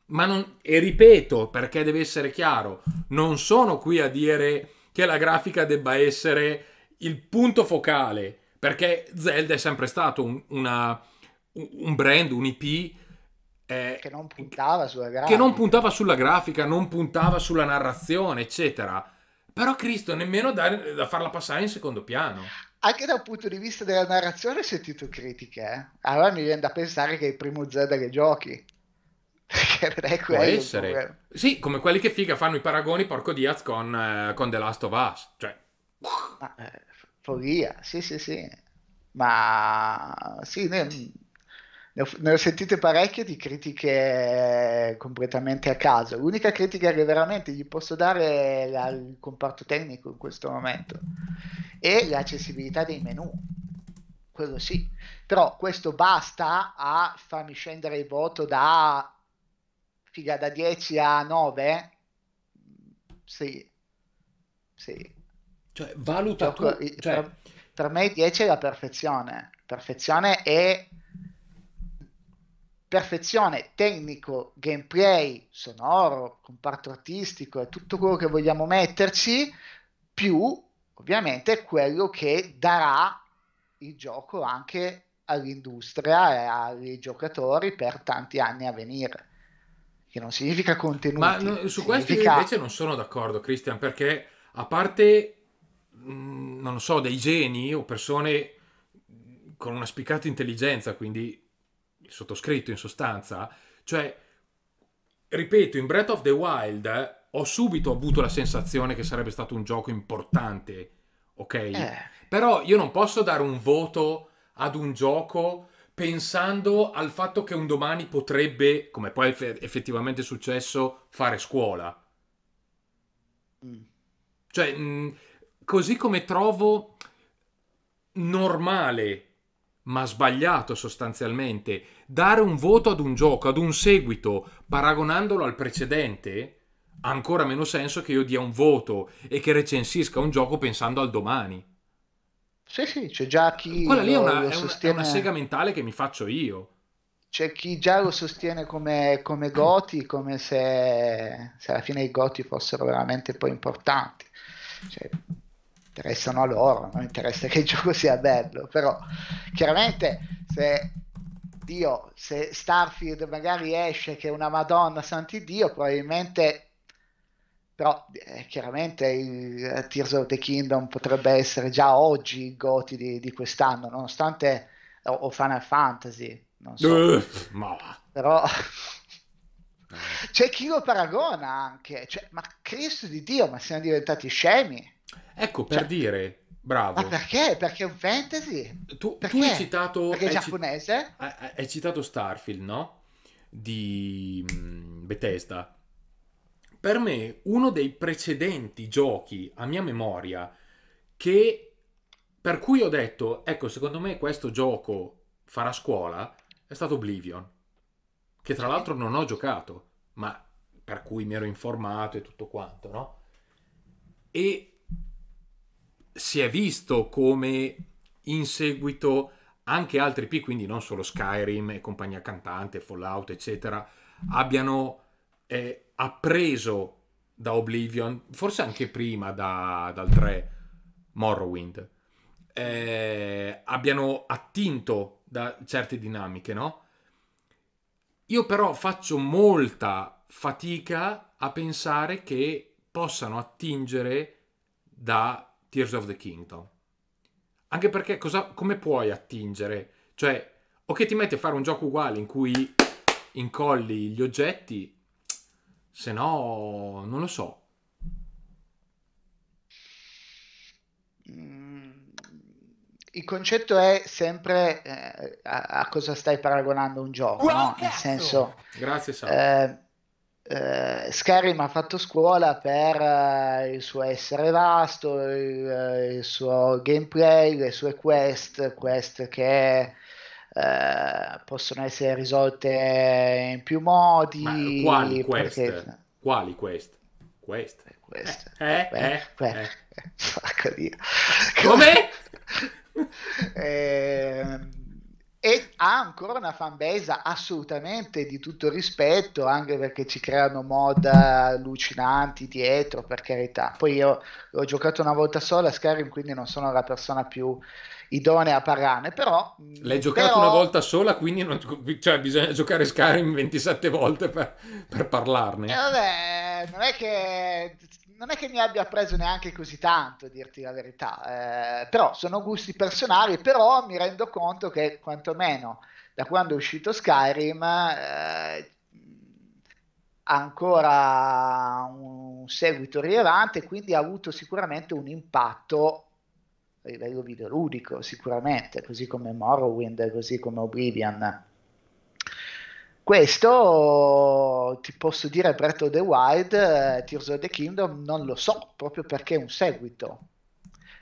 Ma non, e ripeto, perché deve essere chiaro, non sono qui a dire che la grafica debba essere il punto focale, perché Zelda è sempre stato un, una, un brand, un IP eh, che, non puntava sulla grafica. che non puntava sulla grafica. non puntava sulla narrazione, eccetera. Però Cristo nemmeno da, da farla passare in secondo piano anche dal punto di vista della narrazione ho sentito critiche. Eh? Allora mi viene da pensare che è il primo Z che giochi. Perché non è quello. Può essere. Sì, come quelli che figa fanno i paragoni porco Diaz con, eh, con The Last of Us. Cioè... Ma, eh, follia, sì, sì, sì. Ma sì, ne ne ho sentite parecchie di critiche completamente a caso. L'unica critica che veramente gli posso dare è al comparto tecnico in questo momento è l'accessibilità dei menu. Quello sì, però questo basta a farmi scendere il voto da, figa, da 10 a 9? Sì, sì. Cioè, valuta Gioco, tu, cioè... Per, per me 10 è la perfezione. Perfezione è perfezione tecnico, gameplay, sonoro, comparto artistico e tutto quello che vogliamo metterci, più ovviamente quello che darà il gioco anche all'industria e ai giocatori per tanti anni a venire. Che non significa contenuti. Ma no, su questo significa... invece non sono d'accordo, Christian, perché a parte, mh, mm, non lo so, dei geni o persone con una spiccata intelligenza, quindi il sottoscritto in sostanza, cioè, ripeto, in Breath of the Wild ho subito avuto la sensazione che sarebbe stato un gioco importante, ok? Eh. Però io non posso dare un voto ad un gioco pensando al fatto che un domani potrebbe, come poi eff- effettivamente è successo, fare scuola. Mm. Cioè, mh, mm, così come trovo normale ma sbagliato sostanzialmente, dare un voto ad un gioco, ad un seguito, paragonandolo al precedente, ha ancora meno senso che io dia un voto e che recensisca un gioco pensando al domani. Sì, sì, c'è già chi... Quella lì è una, è sostiene... una sega mentale che mi faccio io c'è chi già lo sostiene come, come Goti, come se, se, alla fine i Goti fossero veramente poi importanti. Cioè, interessano a loro, non interessa che il gioco sia bello, però chiaramente se Dio, se Starfield magari esce che è una Madonna, santi Dio, probabilmente però eh, chiaramente il eh, Tears of the Kingdom potrebbe essere già oggi il goti di, di quest'anno, nonostante o, o Final Fantasy, non so. Uh, ma... Però Eh. C'è chi lo paragona anche, cioè, ma Cristo di Dio, ma siamo diventati scemi. Ecco, per cioè, dire, bravo. Ma perché? Perché è un fantasy? Tu, tu hai citato... Perché è giapponese? Hai, citato Starfield, no? Di mm, Bethesda. Per me, uno dei precedenti giochi, a mia memoria, che... Per cui ho detto, ecco, secondo me questo gioco farà scuola, è stato Oblivion che tra l'altro non ho giocato, ma per cui mi ero informato e tutto quanto, no? E si è visto come in seguito anche altri P, quindi non solo Skyrim e compagnia cantante, Fallout, eccetera, abbiano eh, appreso da Oblivion, forse anche prima da, dal 3 Morrowind, eh, abbiano attinto da certe dinamiche, no? Io però faccio molta fatica a pensare che possano attingere da Tears of the Kingdom. Anche perché cosa, come puoi attingere? Cioè, o che ti metti a fare un gioco uguale in cui incolli gli oggetti, se no non lo so. Mm il concetto è sempre eh, a, a, cosa stai paragonando un gioco, wow, no? nel senso... Grazie, Sal. Eh, eh, Skyrim ha fatto scuola per eh, il suo essere vasto, il, eh, il suo gameplay, le sue quest, quest che possono essere risolte in più modi. Ma quali quest? Perché... Quali quest? Quest. Quest. Eh, eh, Beh, eh, eh. Come? eh, e ha ancora una fanbase assolutamente di tutto rispetto, anche perché ci creano mod allucinanti dietro, per carità. Poi io ho giocato una volta sola a Skyrim, quindi non sono la persona più idonea a parlarne, però... Mm, L'hai giocato però... una volta sola, quindi non... cioè, bisogna giocare Skyrim 27 volte per, per parlarne. E eh, vabbè, non è che non è che mi abbia preso neanche così tanto, a dirti la verità, eh, però sono gusti personali, però mi rendo conto che quantomeno da quando è uscito Skyrim eh, ha ancora un seguito rilevante, quindi ha avuto sicuramente un impatto a livello videoludico, sicuramente, così come Morrowind, così come Oblivion. Questo ti posso dire Breath of the Wild, eh, Tears of the Kingdom, non lo so, proprio perché è un seguito.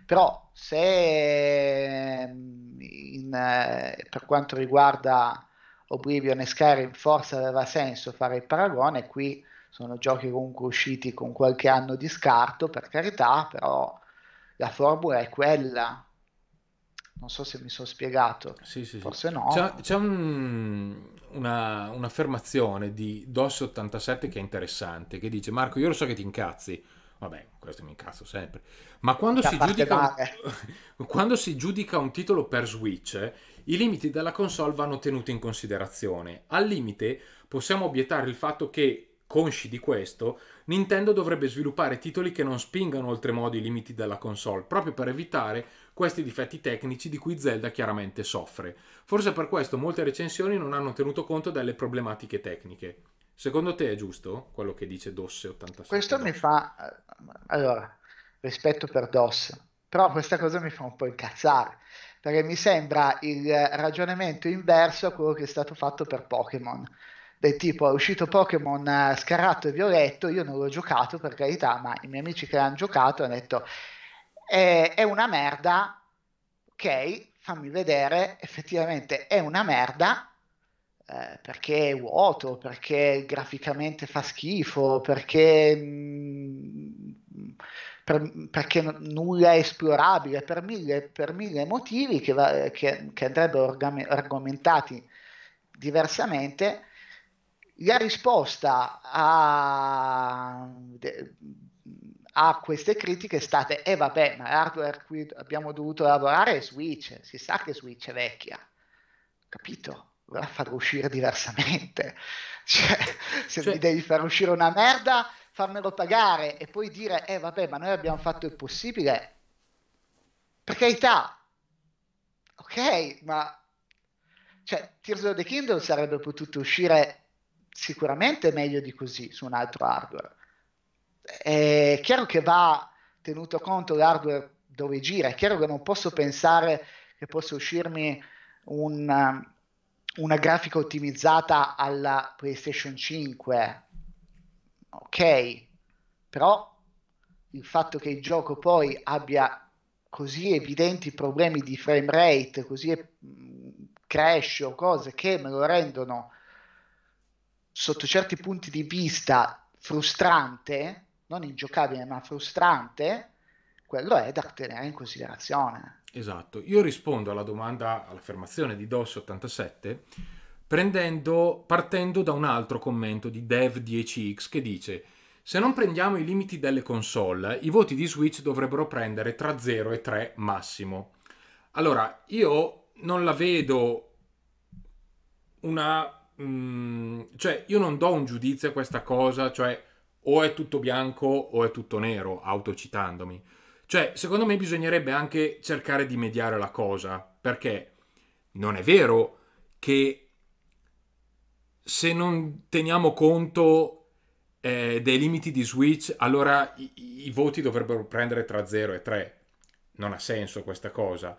Però se mm, in, eh, per quanto riguarda Oblivion e Skyrim forse aveva senso fare il paragone, qui sono giochi comunque usciti con qualche anno di scarto, per carità, però la formula è quella, non so se mi sono spiegato, sì, sì, forse no. C'è, c'è un, una, un'affermazione di DOS87 che è interessante, che dice Marco, io lo so che ti incazzi, vabbè, questo mi incazzo sempre, ma quando si, giudica, quando si, giudica un, titolo per Switch, i limiti della console vanno tenuti in considerazione. Al limite possiamo obiettare il fatto che, consci di questo, Nintendo dovrebbe sviluppare titoli che non spingano oltremodo i limiti della console, proprio per evitare questi difetti tecnici di cui Zelda chiaramente soffre. Forse per questo molte recensioni non hanno tenuto conto delle problematiche tecniche. Secondo te è giusto quello che dice DOS86? Questo mi fa... Eh, allora, rispetto per DOS, però questa cosa mi fa un po' incazzare, perché mi sembra il ragionamento inverso a quello che è stato fatto per Pokémon del tipo è uscito Pokémon eh, scarrato e violetto, io non l'ho giocato per carità, ma i miei amici che l'hanno giocato hanno detto è, è una merda, ok, fammi vedere, effettivamente è una merda, eh, perché è vuoto, perché graficamente fa schifo, perché, mh, mm, per, perché nulla è esplorabile, per mille, per mille motivi che, va, che, che andrebbero argomentati diversamente, la risposta a, a queste critiche state e eh vabbè, ma l'hardware qui abbiamo dovuto lavorare è Switch, si sa che Switch è vecchia, capito? Vorrà farlo uscire diversamente. Cioè, se cioè... mi devi far uscire una merda, farmelo pagare e poi dire, eh vabbè, ma noi abbiamo fatto il possibile. Per carità, ok, ma cioè, Tears of the Kingdom sarebbe potuto uscire sicuramente meglio di così su un altro hardware. È chiaro che va tenuto conto l'hardware dove gira, è chiaro che non posso pensare che possa uscirmi un, una grafica ottimizzata alla PlayStation 5. Ok, però il fatto che il gioco poi abbia così evidenti problemi di frame rate, così mm, crash o cose che me lo rendono sotto certi punti di vista frustrante, non ingiocabile ma frustrante, quello è da tenere in considerazione. Esatto, io rispondo alla domanda, all'affermazione di DOS87 prendendo, partendo da un altro commento di Dev10x che dice se non prendiamo i limiti delle console, i voti di Switch dovrebbero prendere tra 0 e 3 massimo. Allora, io non la vedo una... Mh, mm, cioè, io non do un giudizio a questa cosa, cioè o è tutto bianco o è tutto nero, autocitandomi. Cioè, secondo me bisognerebbe anche cercare di mediare la cosa, perché non è vero che se non teniamo conto eh, dei limiti di Switch, allora i, i voti dovrebbero prendere tra 0 e 3. Non ha senso questa cosa.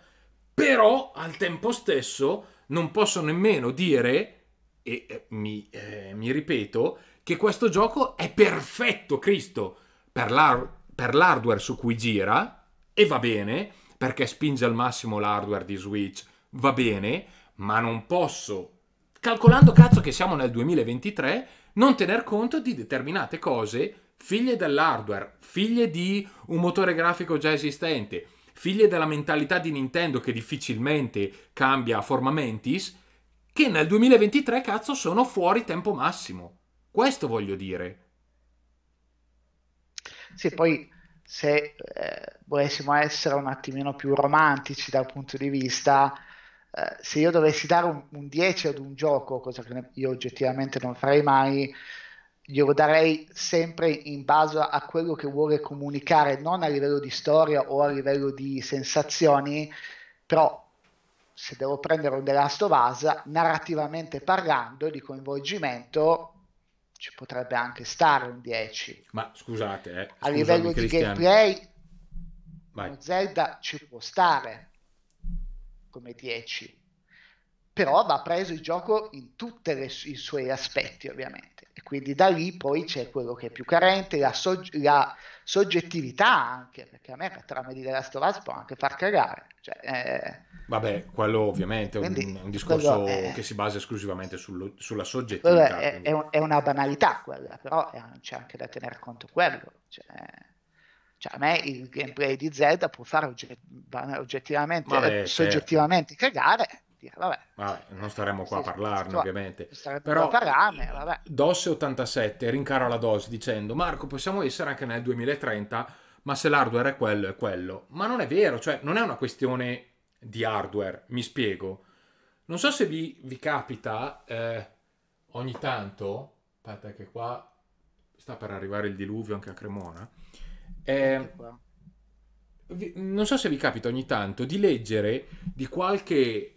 Però al tempo stesso non posso nemmeno dire, e eh, mi, eh, mi ripeto, che questo gioco è perfetto, Cristo, per, l'hard- per l'hardware su cui gira e va bene, perché spinge al massimo l'hardware di Switch, va bene, ma non posso, calcolando cazzo che siamo nel 2023, non tener conto di determinate cose figlie dell'hardware, figlie di un motore grafico già esistente, figlie della mentalità di Nintendo che difficilmente cambia forma mentis, che nel 2023 cazzo sono fuori tempo massimo. Questo voglio dire. Sì, poi se eh, volessimo essere un attimino più romantici dal punto di vista, eh, se io dovessi dare un, un 10 ad un gioco, cosa che io oggettivamente non farei mai, glielo darei sempre in base a quello che vuole comunicare, non a livello di storia o a livello di sensazioni, però se devo prendere un The Last of Us, narrativamente parlando, di coinvolgimento, ci potrebbe anche stare un 10. Ma scusate, eh, a livello di gameplay, Zelda ci può stare come 10, però va preso il gioco in tutti i suoi aspetti, ovviamente. E quindi da lì poi c'è quello che è più carente, la, so- la soggettività anche, perché a me la trama di The Last of Us può anche far cagare. Cioè, eh... Vabbè, quello ovviamente è un, discorso è... che si basa esclusivamente sul, sulla soggettività. È, è, è, una banalità quella, però eh, c'è anche da tenere conto quello. Cioè... Cioè, a me il gameplay di Zelda può fare ogget- oggettivamente, Vabbè, certo. soggettivamente certo. cagare, vabbè. vabbè non staremo qua a parlarne cioè, ovviamente. Però parlarne, vabbè. Dosse 87 rincara la dose dicendo Marco possiamo essere anche nel 2030 ma se l'hardware è quello è quello. Ma non è vero, cioè non è una questione di hardware, mi spiego. Non so se vi, vi capita eh, ogni tanto, aspetta che qua sta per arrivare il diluvio anche a Cremona. Eh, non so se vi capita ogni tanto di leggere di qualche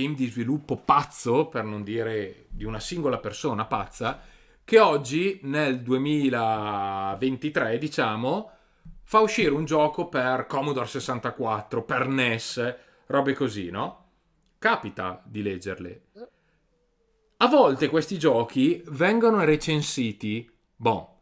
team di sviluppo pazzo, per non dire di una singola persona pazza, che oggi nel 2023, diciamo, fa uscire un gioco per Commodore 64, per NES, robe così, no? Capita di leggerle. A volte questi giochi vengono recensiti, boh,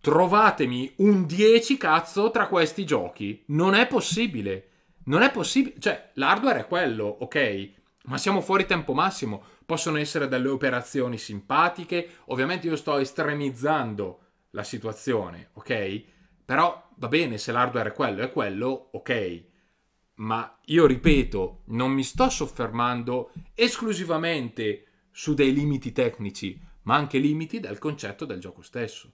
trovatemi un 10 cazzo tra questi giochi. Non è possibile. Non è possibile, cioè l'hardware è quello, ok? Ma siamo fuori tempo massimo, possono essere delle operazioni simpatiche, ovviamente io sto estremizzando la situazione, ok? Però va bene se l'hardware è quello, è quello, ok. Ma io ripeto, non mi sto soffermando esclusivamente su dei limiti tecnici, ma anche limiti del concetto del gioco stesso.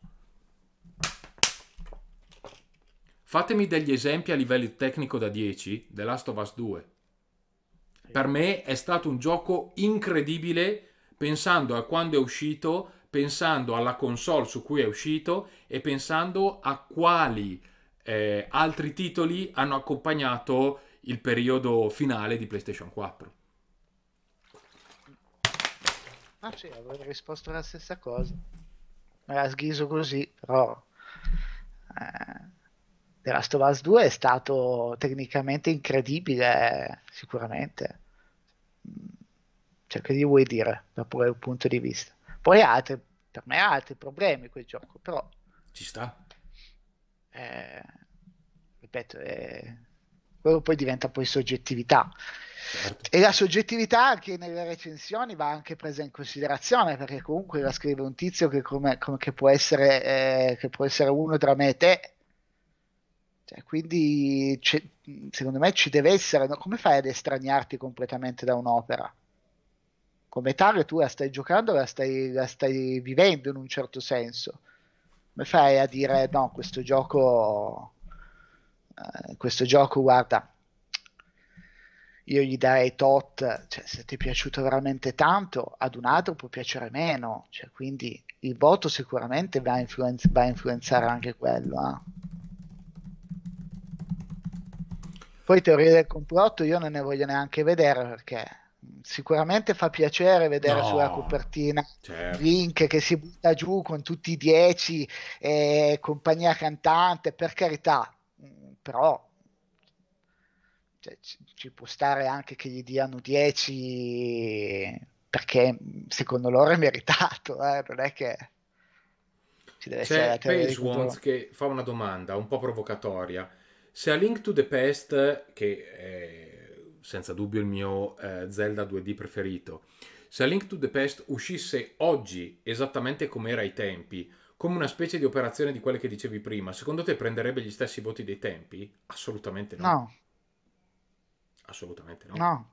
Fatemi degli esempi a livello tecnico da 10 The Last of Us 2 per me è stato un gioco incredibile pensando a quando è uscito, pensando alla console su cui è uscito e pensando a quali eh, altri titoli hanno accompagnato il periodo finale di PlayStation 4. Ah sì, avrei risposto la stessa cosa. Me la sghiso così, però... Eh, The Last of Us 2 è stato tecnicamente incredibile, sicuramente cioè, che gli vuoi dire da pure il punto di vista? Poi altri, per me ha altri problemi quel gioco, però... Ci sta. Eh, ripeto, eh, quello poi diventa poi soggettività. Certo. E la soggettività anche nelle recensioni va anche presa in considerazione, perché comunque la scrive un tizio che, come, come che, può essere, eh, che può essere uno tra me e te, cioè, quindi secondo me ci deve essere, no? come fai ad estraniarti completamente da un'opera? Come tale tu la stai giocando, la stai, la stai vivendo in un certo senso. Come fai a dire no, questo gioco, eh, questo gioco guarda, io gli darei tot, cioè, se ti è piaciuto veramente tanto, ad un altro può piacere meno, cioè, quindi il voto sicuramente va a, influenz- va a influenzare anche quello. Eh? Poi teorie del complotto io non ne voglio neanche vedere perché sicuramente fa piacere vedere no, sulla copertina certo. Link che si butta giù con tutti i dieci e compagnia cantante, per carità, mm, però cioè, ci, ci, può stare anche che gli diano dieci perché mm, secondo loro è meritato, eh, non è che ci deve C'è essere... C'è Page Wants che fa una domanda un po' provocatoria se a Link to the Past, che è senza dubbio il mio eh, Zelda 2D preferito, se a Link to the Past uscisse oggi esattamente come era ai tempi, come una specie di operazione di quelle che dicevi prima, secondo te prenderebbe gli stessi voti dei tempi? Assolutamente no. no. Assolutamente no. No.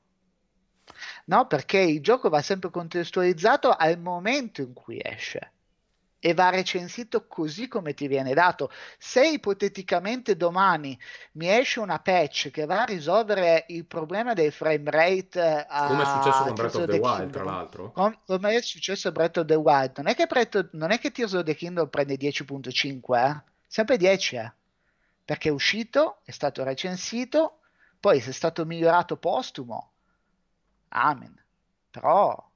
No, perché il gioco va sempre contestualizzato al momento in cui esce e va recensito così come ti viene dato. Se ipoteticamente domani mi esce una patch che va a risolvere il problema dei frame rate a... Eh, come è successo con Breath of the, the Wild, Kingdom. tra l'altro. Com- come è successo con Breath of the Wild, non è che, Breath non è che Tears of the Kingdom prende 10.5, eh? sempre 10, eh? perché è uscito, è stato recensito, poi se è stato migliorato postumo, amen. Però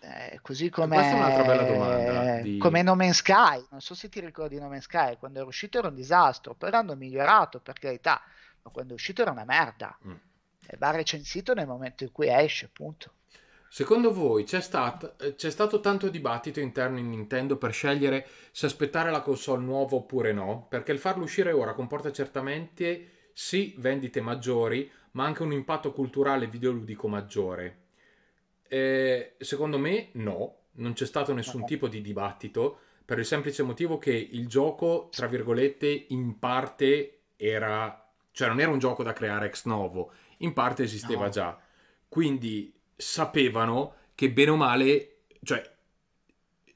eh, così come questa è un'altra bella domanda di... come No Man's Sky non so se ti ricordi No Man's Sky quando era uscito era un disastro poi l'hanno migliorato per carità ma quando è uscito era una merda mm. e va recensito nel momento in cui esce punto Secondo voi c'è, stat- c'è stato tanto dibattito interno in Nintendo per scegliere se aspettare la console nuova oppure no? Perché il farlo uscire ora comporta certamente sì vendite maggiori, ma anche un impatto culturale videoludico maggiore. Eh, secondo me no, non c'è stato nessun okay. tipo di dibattito per il semplice motivo che il gioco, tra virgolette, in parte era... cioè non era un gioco da creare ex novo, in parte esisteva no. già. Quindi sapevano che bene o male, cioè,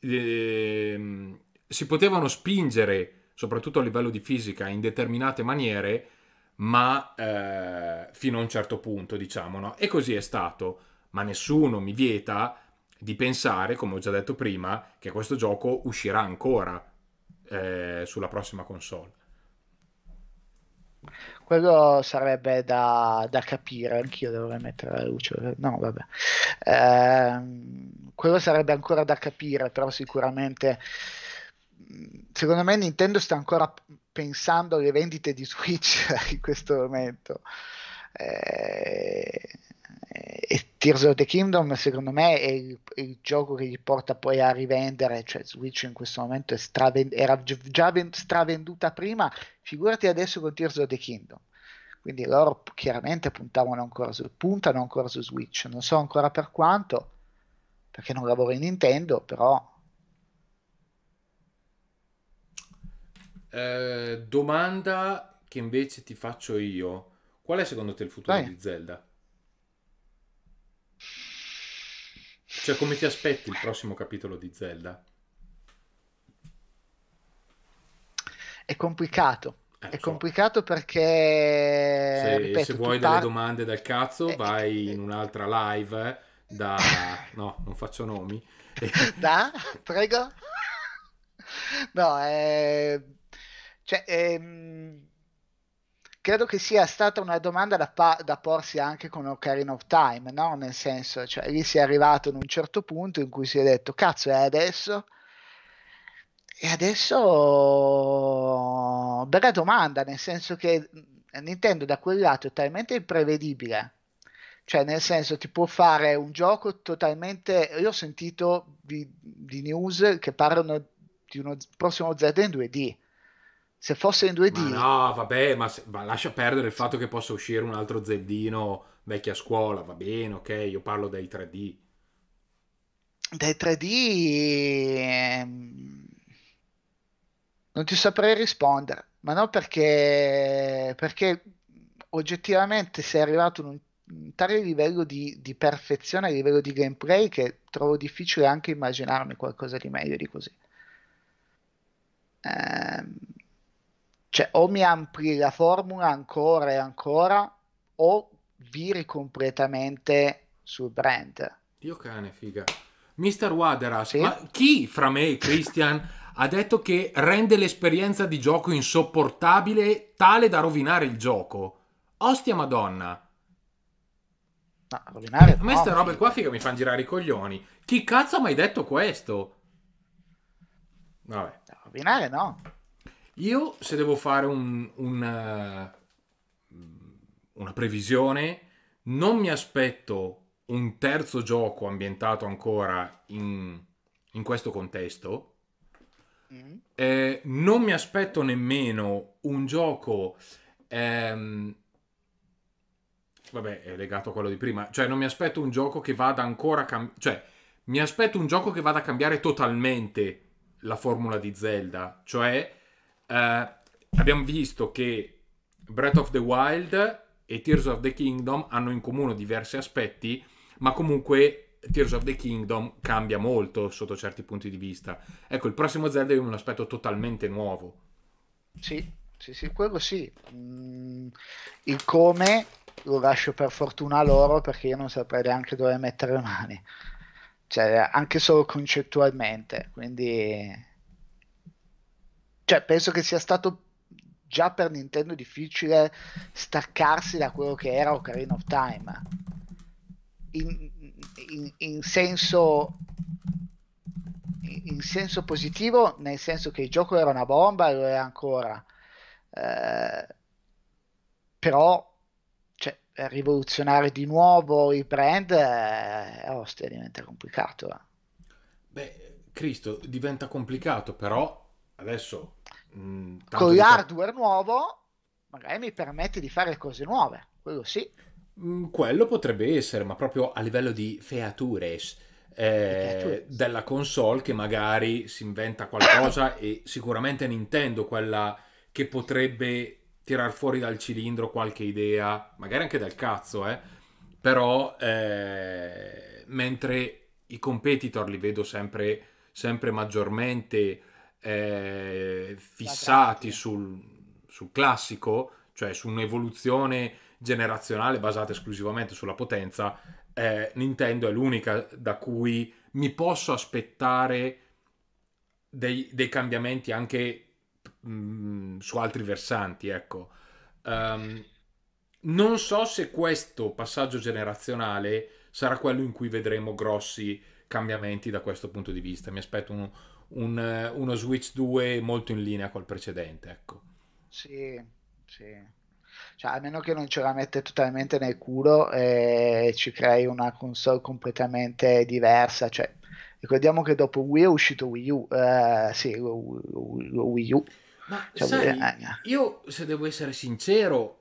eh, si potevano spingere, soprattutto a livello di fisica, in determinate maniere, ma eh, fino a un certo punto, diciamo, no? E così è stato ma nessuno mi vieta di pensare, come ho già detto prima, che questo gioco uscirà ancora eh, sulla prossima console. Quello sarebbe da, da capire, anch'io dovrei mettere la luce, no vabbè. Eh, quello sarebbe ancora da capire, però sicuramente mm, secondo me Nintendo sta ancora pensando alle vendite di Switch in questo momento. Eh, e Tears of the Kingdom secondo me è il, il, gioco che gli porta poi a rivendere cioè Switch in questo momento stravend- era già vend- stravenduta prima figurati adesso con Tears of the Kingdom quindi loro chiaramente puntavano ancora su, puntano ancora su Switch non so ancora per quanto perché non lavoro in Nintendo però eh, domanda che invece ti faccio io qual è secondo te il futuro Vai. di Zelda? Cioè, come ti aspetti il prossimo capitolo di Zelda? È complicato. Eh, è so. complicato perché... Se, ripeto, se vuoi delle domande dal cazzo, eh, vai eh, in un'altra live da... no, non faccio nomi. da? Prego? No, è... Eh, cioè, è ehm, credo che sia stata una domanda da, pa- da porsi anche con Ocarina of Time, no? Nel senso, cioè, lì si è arrivato in un certo punto in cui si è detto, cazzo, è adesso? E adesso... Bella domanda, nel senso che Nintendo da quel lato è talmente imprevedibile cioè nel senso ti può fare un gioco totalmente io ho sentito di, di, news che parlano di uno prossimo Z in 2D se fosse in 2D. Ma no, vabbè, ma, se, ma, lascia perdere il fatto che possa uscire un altro Zeldino vecchia scuola, va bene, ok, io parlo dei 3D. Dai 3D non ti saprei rispondere, ma no perché, perché oggettivamente sei arrivato in un tale livello di, di perfezione a livello di gameplay che trovo difficile anche immaginarmi qualcosa di meglio di così. Ehm cioè, o mi ampli la formula ancora e ancora, o viri completamente sul brand. Dio cane, figa. Mister Waderas, sì? ma chi fra me e Christian ha detto che rende l'esperienza di gioco insopportabile tale da rovinare il gioco? Ostia madonna! No, rovinare... A me no, robe qua figa mi fanno girare i coglioni. Chi cazzo ha mai detto questo? Vabbè. Rovinare no. Io se devo fare un, un, eh, una previsione, non mi aspetto un terzo gioco ambientato ancora in, in questo contesto. Mm-hmm. Eh, non mi aspetto nemmeno un gioco. Ehm, vabbè, è legato a quello di prima. Cioè, non mi aspetto un gioco che vada ancora. Cam- cioè, mi aspetto un gioco che vada a cambiare totalmente la formula di Zelda. Cioè, eh, abbiamo visto che Breath of the Wild e Tears of the Kingdom hanno in comune diversi aspetti, ma comunque Tears of the Kingdom cambia molto sotto certi punti di vista. Ecco, il prossimo Zelda è un aspetto totalmente nuovo. Sì, sì, sì, quello sì. Mm, il come lo lascio per fortuna loro perché io non saprei neanche dove mettere le mani. Cioè, anche solo concettualmente, quindi cioè, penso che sia stato già per Nintendo difficile staccarsi da quello che era Ocarina of Time. In, in, in, senso, in, senso positivo nel senso che il gioco era una bomba e lo è ancora eh, però cioè, rivoluzionare di nuovo il brand eh, ostia diventa complicato eh. beh Cristo diventa complicato però adesso mh, mm, con l'hardware nuovo magari mi permette di fare cose nuove quello sì mh, mm, quello potrebbe essere ma proprio a livello di features eh, della console che magari si inventa qualcosa e sicuramente Nintendo quella che potrebbe tirar fuori dal cilindro qualche idea, magari anche dal cazzo, eh? però eh, mentre i competitor li vedo sempre, sempre maggiormente eh, fissati sul, sul, classico, cioè su un'evoluzione generazionale basata esclusivamente sulla potenza, eh, Nintendo è l'unica da cui mi posso aspettare dei, dei cambiamenti anche mh, mm, su altri versanti, ecco. Um, non so se questo passaggio generazionale sarà quello in cui vedremo grossi cambiamenti da questo punto di vista. Mi aspetto un, un, uno Switch 2 molto in linea col precedente. Ecco. Sì, sì. Cioè, a meno che non ce la mette totalmente nel culo e eh, ci crei una console completamente diversa. Cioè, ricordiamo che dopo Wii è uscito Wii U. Eh, sì, Wii U. Ma cioè, sai, eh, eh. io se devo essere sincero,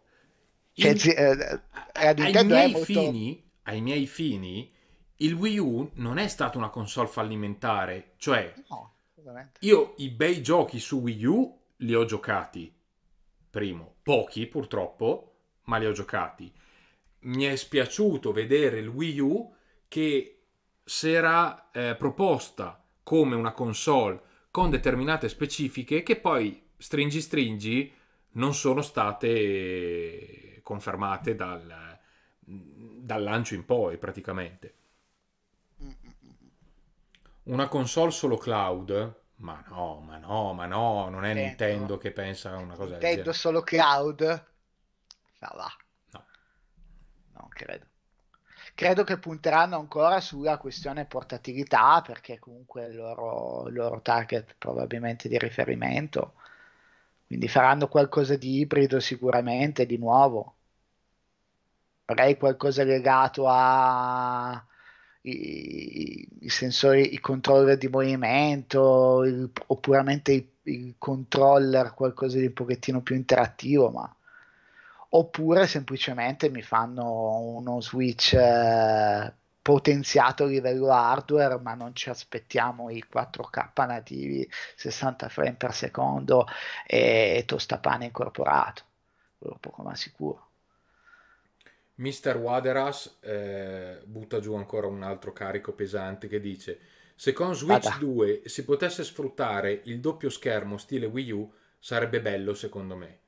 che, in, eh, ai, miei molto... fini, ai miei fini, il Wii U non è stato una console fallimentare, cioè no. Io i bei giochi su Wii U li ho giocati, primo, pochi purtroppo, ma li ho giocati. Mi è spiaciuto vedere il Wii U che si era eh, proposta come una console con determinate specifiche che poi stringi stringi non sono state confermate dal, dal lancio in poi praticamente una console solo cloud, ma no, ma no, ma no, non è Nintendo, certo. Nintendo che pensa a una cosa Nintendo del genere. solo cloud? No, va. No. Non credo. Credo che punteranno ancora sulla questione portatilità, perché comunque il loro, il loro target probabilmente di riferimento. Quindi faranno qualcosa di ibrido sicuramente, di nuovo. Magari qualcosa legato a i, i sensori, i controller di movimento il, o puramente il, il, controller, qualcosa di un pochettino più interattivo, ma oppure semplicemente mi fanno uno switch eh, potenziato a livello hardware, ma non ci aspettiamo i 4K nativi, 60 frame per secondo e, e tostapane incorporato, quello come ma sicuro. Mr. Waderas eh, butta giù ancora un altro carico pesante che dice se con Switch Vada. 2 si potesse sfruttare il doppio schermo stile Wii U sarebbe bello secondo me.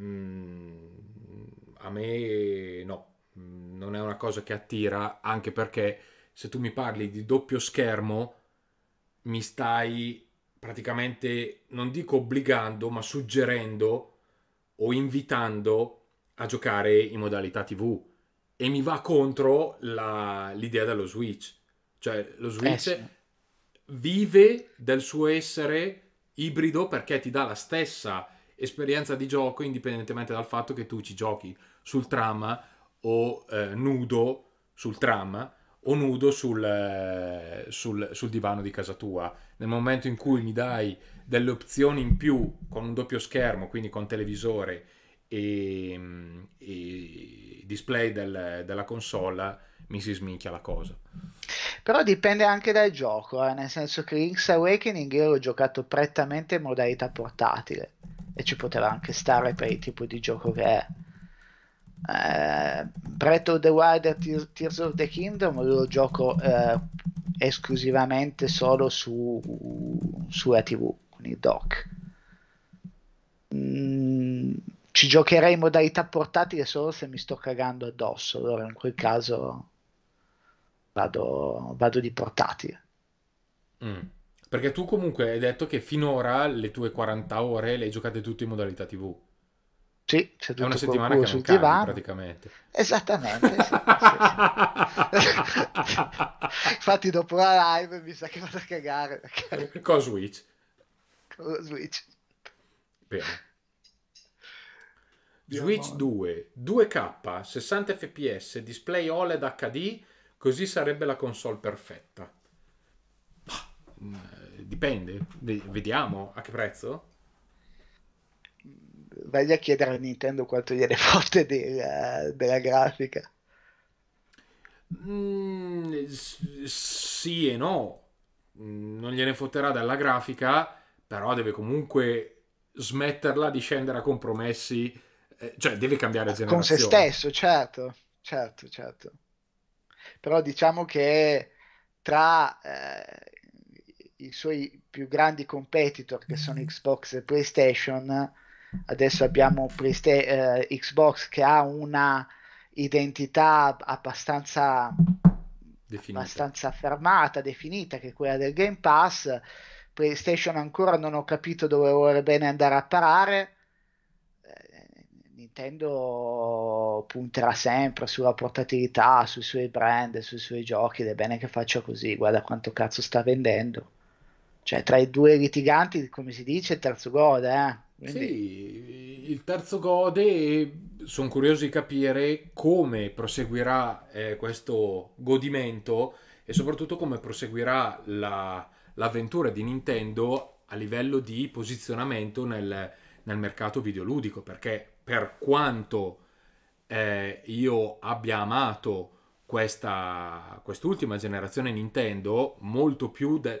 Mm, a me no, mm, non è una cosa che attira anche perché se tu mi parli di doppio schermo mi stai praticamente, non dico obbligando, ma suggerendo o invitando a giocare in modalità TV e mi va contro la, l'idea dello Switch. Cioè, lo Switch eh, sì. vive del suo essere ibrido perché ti dà la stessa esperienza di gioco indipendentemente dal fatto che tu ci giochi sul tram o eh, nudo sul tram o nudo sul, eh, sul, sul, divano di casa tua. Nel momento in cui mi dai delle opzioni in più con un doppio schermo, quindi con televisore e, e display del, della console mi si sminchia la cosa. Però dipende anche dal gioco, eh? nel senso che Link's Awakening io l'ho giocato prettamente in modalità portatile e ci poteva anche stare per il tipo di gioco che è. Eh, Breath of the Wild e Tears of the Kingdom lo gioco eh, esclusivamente solo su, sulla TV con il dock ci giocherei in modalità portatile solo se mi sto cagando addosso. Allora in quel caso vado, vado di portatile. Mm. Perché tu comunque hai detto che finora le tue 40 ore le hai giocate tutte in modalità TV. Sì, c'è tutto è una settimana che non cambi divano. praticamente. Esattamente. Sì, sì, Infatti dopo la live mi sa che vado a cagare. Con Switch. Con Switch. Bene. Switch 2, 2K, 60 fps, display OLED HD, così sarebbe la console perfetta. Mm, dipende, vediamo a che prezzo. Vai a chiedere a Nintendo quanto gliene fotte della, eh, della grafica. Mm, sì e no, mm, non gliene fotterà della grafica, però deve comunque smetterla di scendere a compromessi eh, cioè deve cambiare generazione. Con se stesso, certo, certo, certo. Però diciamo che tra eh, i suoi più grandi competitor che sono Xbox e PlayStation, adesso abbiamo Playsta- eh, Xbox che ha una identità abbastanza definita. abbastanza fermata, definita, che è quella del Game Pass. PlayStation ancora non ho capito dove vorrebbe bene andare a parare. Nintendo punterà sempre sulla portatilità, sui suoi brand, sui suoi giochi ed è bene che faccia così, guarda quanto cazzo sta vendendo. Cioè tra i due litiganti, come si dice, il terzo gode, eh? Quindi... Sì, il terzo gode e sono curioso di capire come proseguirà eh, questo godimento e soprattutto come proseguirà la, l'avventura di Nintendo a livello di posizionamento nel, nel mercato videoludico, perché per quanto eh, io abbia amato questa, quest'ultima generazione Nintendo, molto più del...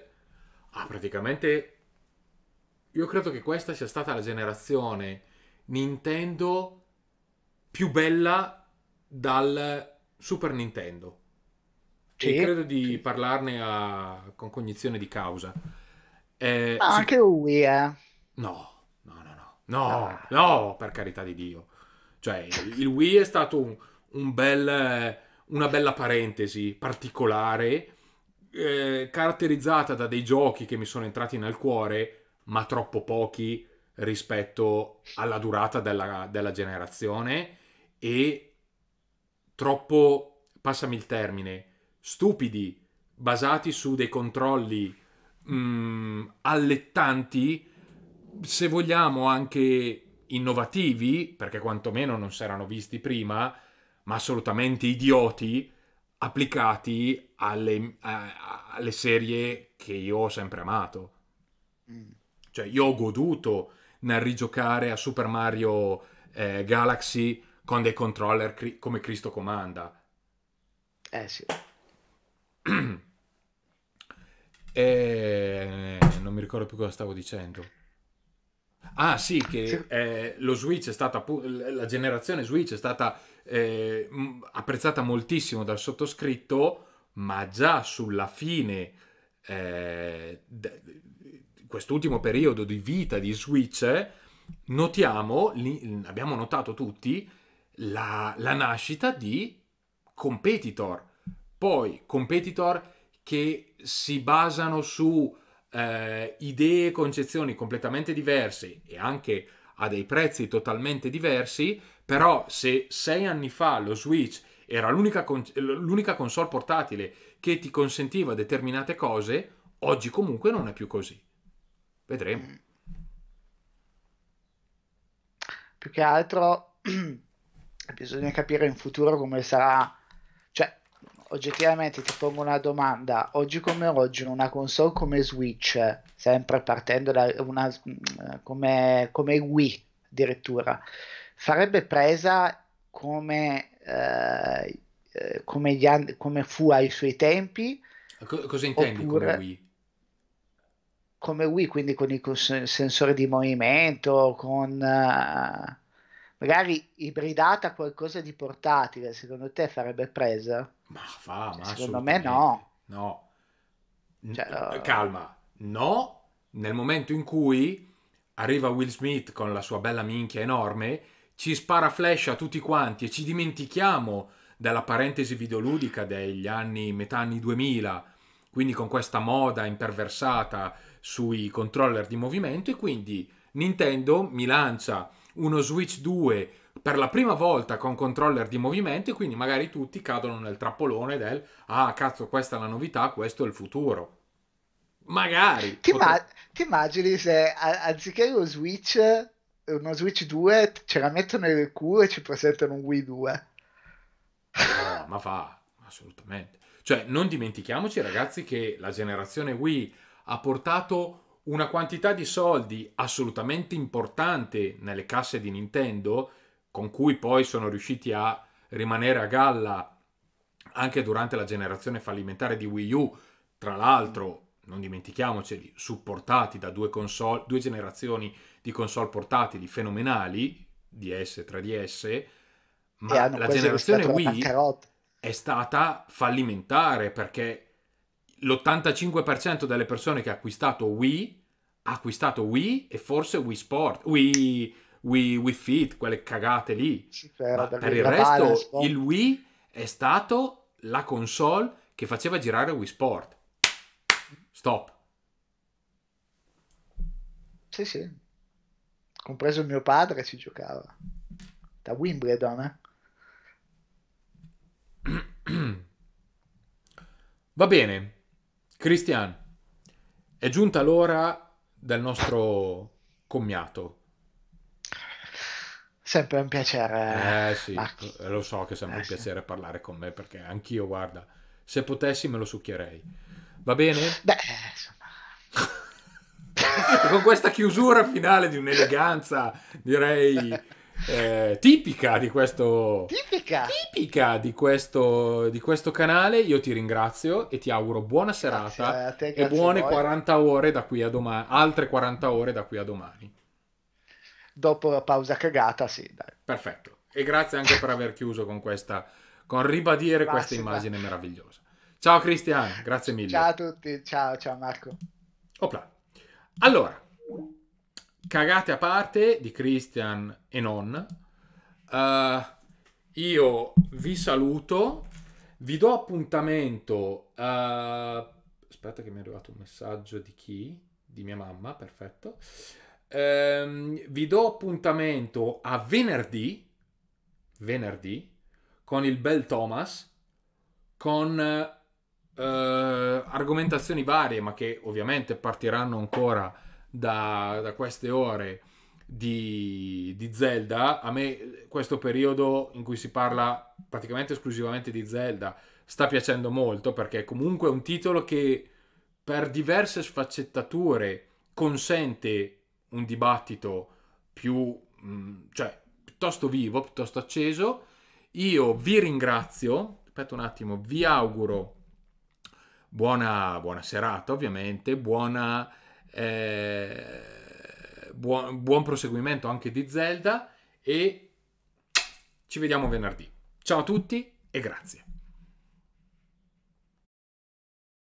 Ah, praticamente... Io credo che questa sia stata la generazione Nintendo più bella dal Super Nintendo. Sì. E credo di parlarne a... con cognizione di causa. Eh, no, si... anche lui, eh. No, No, ah. no, per carità di Dio. Cioè, il Wii è stato un, un bel, una bella parentesi particolare, eh, caratterizzata da dei giochi che mi sono entrati nel cuore, ma troppo pochi rispetto alla durata della, della generazione e troppo, passami il termine, stupidi, basati su dei controlli mh, mm, allettanti se vogliamo, anche innovativi, perché quantomeno non si erano visti prima, ma assolutamente idioti, applicati alle, a, eh, alle serie che io ho sempre amato. Mm. Cioè, io ho goduto nel rigiocare a Super Mario eh, Galaxy con dei controller cri- come Cristo comanda. Eh sì. e... Eh, non mi ricordo più cosa stavo dicendo. Ah sì, che Eh, lo Switch è stata, la generazione Switch è stata eh, apprezzata moltissimo dal sottoscritto, ma già sulla fine, eh, quest'ultimo periodo di vita di Switch, notiamo, abbiamo notato tutti, la, la nascita di competitor. Poi competitor che si basano su eh, idee e concezioni completamente diverse e anche a dei prezzi totalmente diversi, però se sei anni fa lo Switch era l'unica, con- l'unica console portatile che ti consentiva determinate cose, oggi comunque non è più così. Vedremo. Mm. Più che altro bisogna capire in futuro come sarà oggettivamente ti pongo una domanda. Oggi come oggi in una console come Switch, sempre partendo da una mm, come, come Wii addirittura, farebbe presa come, eh, eh come, gli come fu ai suoi tempi? Co- cosa intendi oppure... come Wii? Come Wii, quindi con il sensore di movimento, con... Uh magari ibridata qualcosa di portatile, secondo te farebbe presa? Ma fa, cioè, ma secondo me no. No. Cioè, eh, Calma, no, nel momento in cui arriva Will Smith con la sua bella minchia enorme, ci spara flash a tutti quanti e ci dimentichiamo della parentesi videoludica degli anni metà anni 2000, quindi con questa moda imperversata sui controller di movimento e quindi Nintendo mi lancia uno Switch 2 per la prima volta con controller di movimento e quindi magari tutti cadono nel trappolone del ah cazzo questa è la novità, questo è il futuro. Magari. Ti, potre... ma- ti immagini se anziché uno Switch, uno Switch 2 ce la mettono nel culo e ci presentano un Wii 2? No, ma fa, assolutamente. Cioè, non dimentichiamoci ragazzi che la generazione Wii ha portato una quantità di soldi assolutamente importante nelle casse di Nintendo, con cui poi sono riusciti a rimanere a galla anche durante la generazione fallimentare di Wii U, tra l'altro, non dimentichiamoceli, supportati da due, console, due generazioni di console portatili fenomenali, DS e 3DS, ma la generazione Wii è stata fallimentare perché l'85% delle persone che ha acquistato Wii ha acquistato Wii e forse Wii Sport, Wii, Wii, Wii Fit, quelle cagate lì. per il resto il Wii è stato la console che faceva girare Wii Sport. Stop. Sì, sì. Compreso mio padre si giocava. Da Wimbledon, eh? Va bene, Christian, è giunta l'ora del nostro commiato. Sempre un piacere. Eh sì, Marchi. Eh, lo so che è sempre eh, un piacere sì. parlare con me perché anch'io, guarda, se potessi me lo succhierei. Va bene? Beh, insomma. con questa chiusura finale di un'eleganza, direi eh, tipica di questo tipica, tipica di, questo, di questo canale io ti ringrazio e ti auguro buona serata te, e buone 40 ore da qui a domani altre 40 ore da qui a domani dopo la pausa cagata sì dai perfetto e grazie anche per aver chiuso con questa con ribadire Massima. questa immagine meravigliosa ciao Cristian grazie mille ciao a tutti ciao ciao Marco Opla. allora cagate a parte di Christian e non. Uh, io vi saluto, vi do appuntamento. Uh, aspetta, che mi è arrivato un messaggio di chi? Di mia mamma, perfetto. Um, vi do appuntamento a venerdì, venerdì, con il bel Thomas, con uh, argomentazioni varie, ma che ovviamente partiranno ancora da, da queste ore di, di, Zelda, a me questo periodo in cui si parla praticamente esclusivamente di Zelda sta piacendo molto perché comunque è un titolo che per diverse sfaccettature consente un dibattito più, mm, cioè, piuttosto vivo, piuttosto acceso. Io vi ringrazio, aspetta un attimo, vi auguro buona, buona serata ovviamente, buona eh, buon, buon proseguimento anche di Zelda e ci vediamo venerdì. Ciao a tutti e grazie.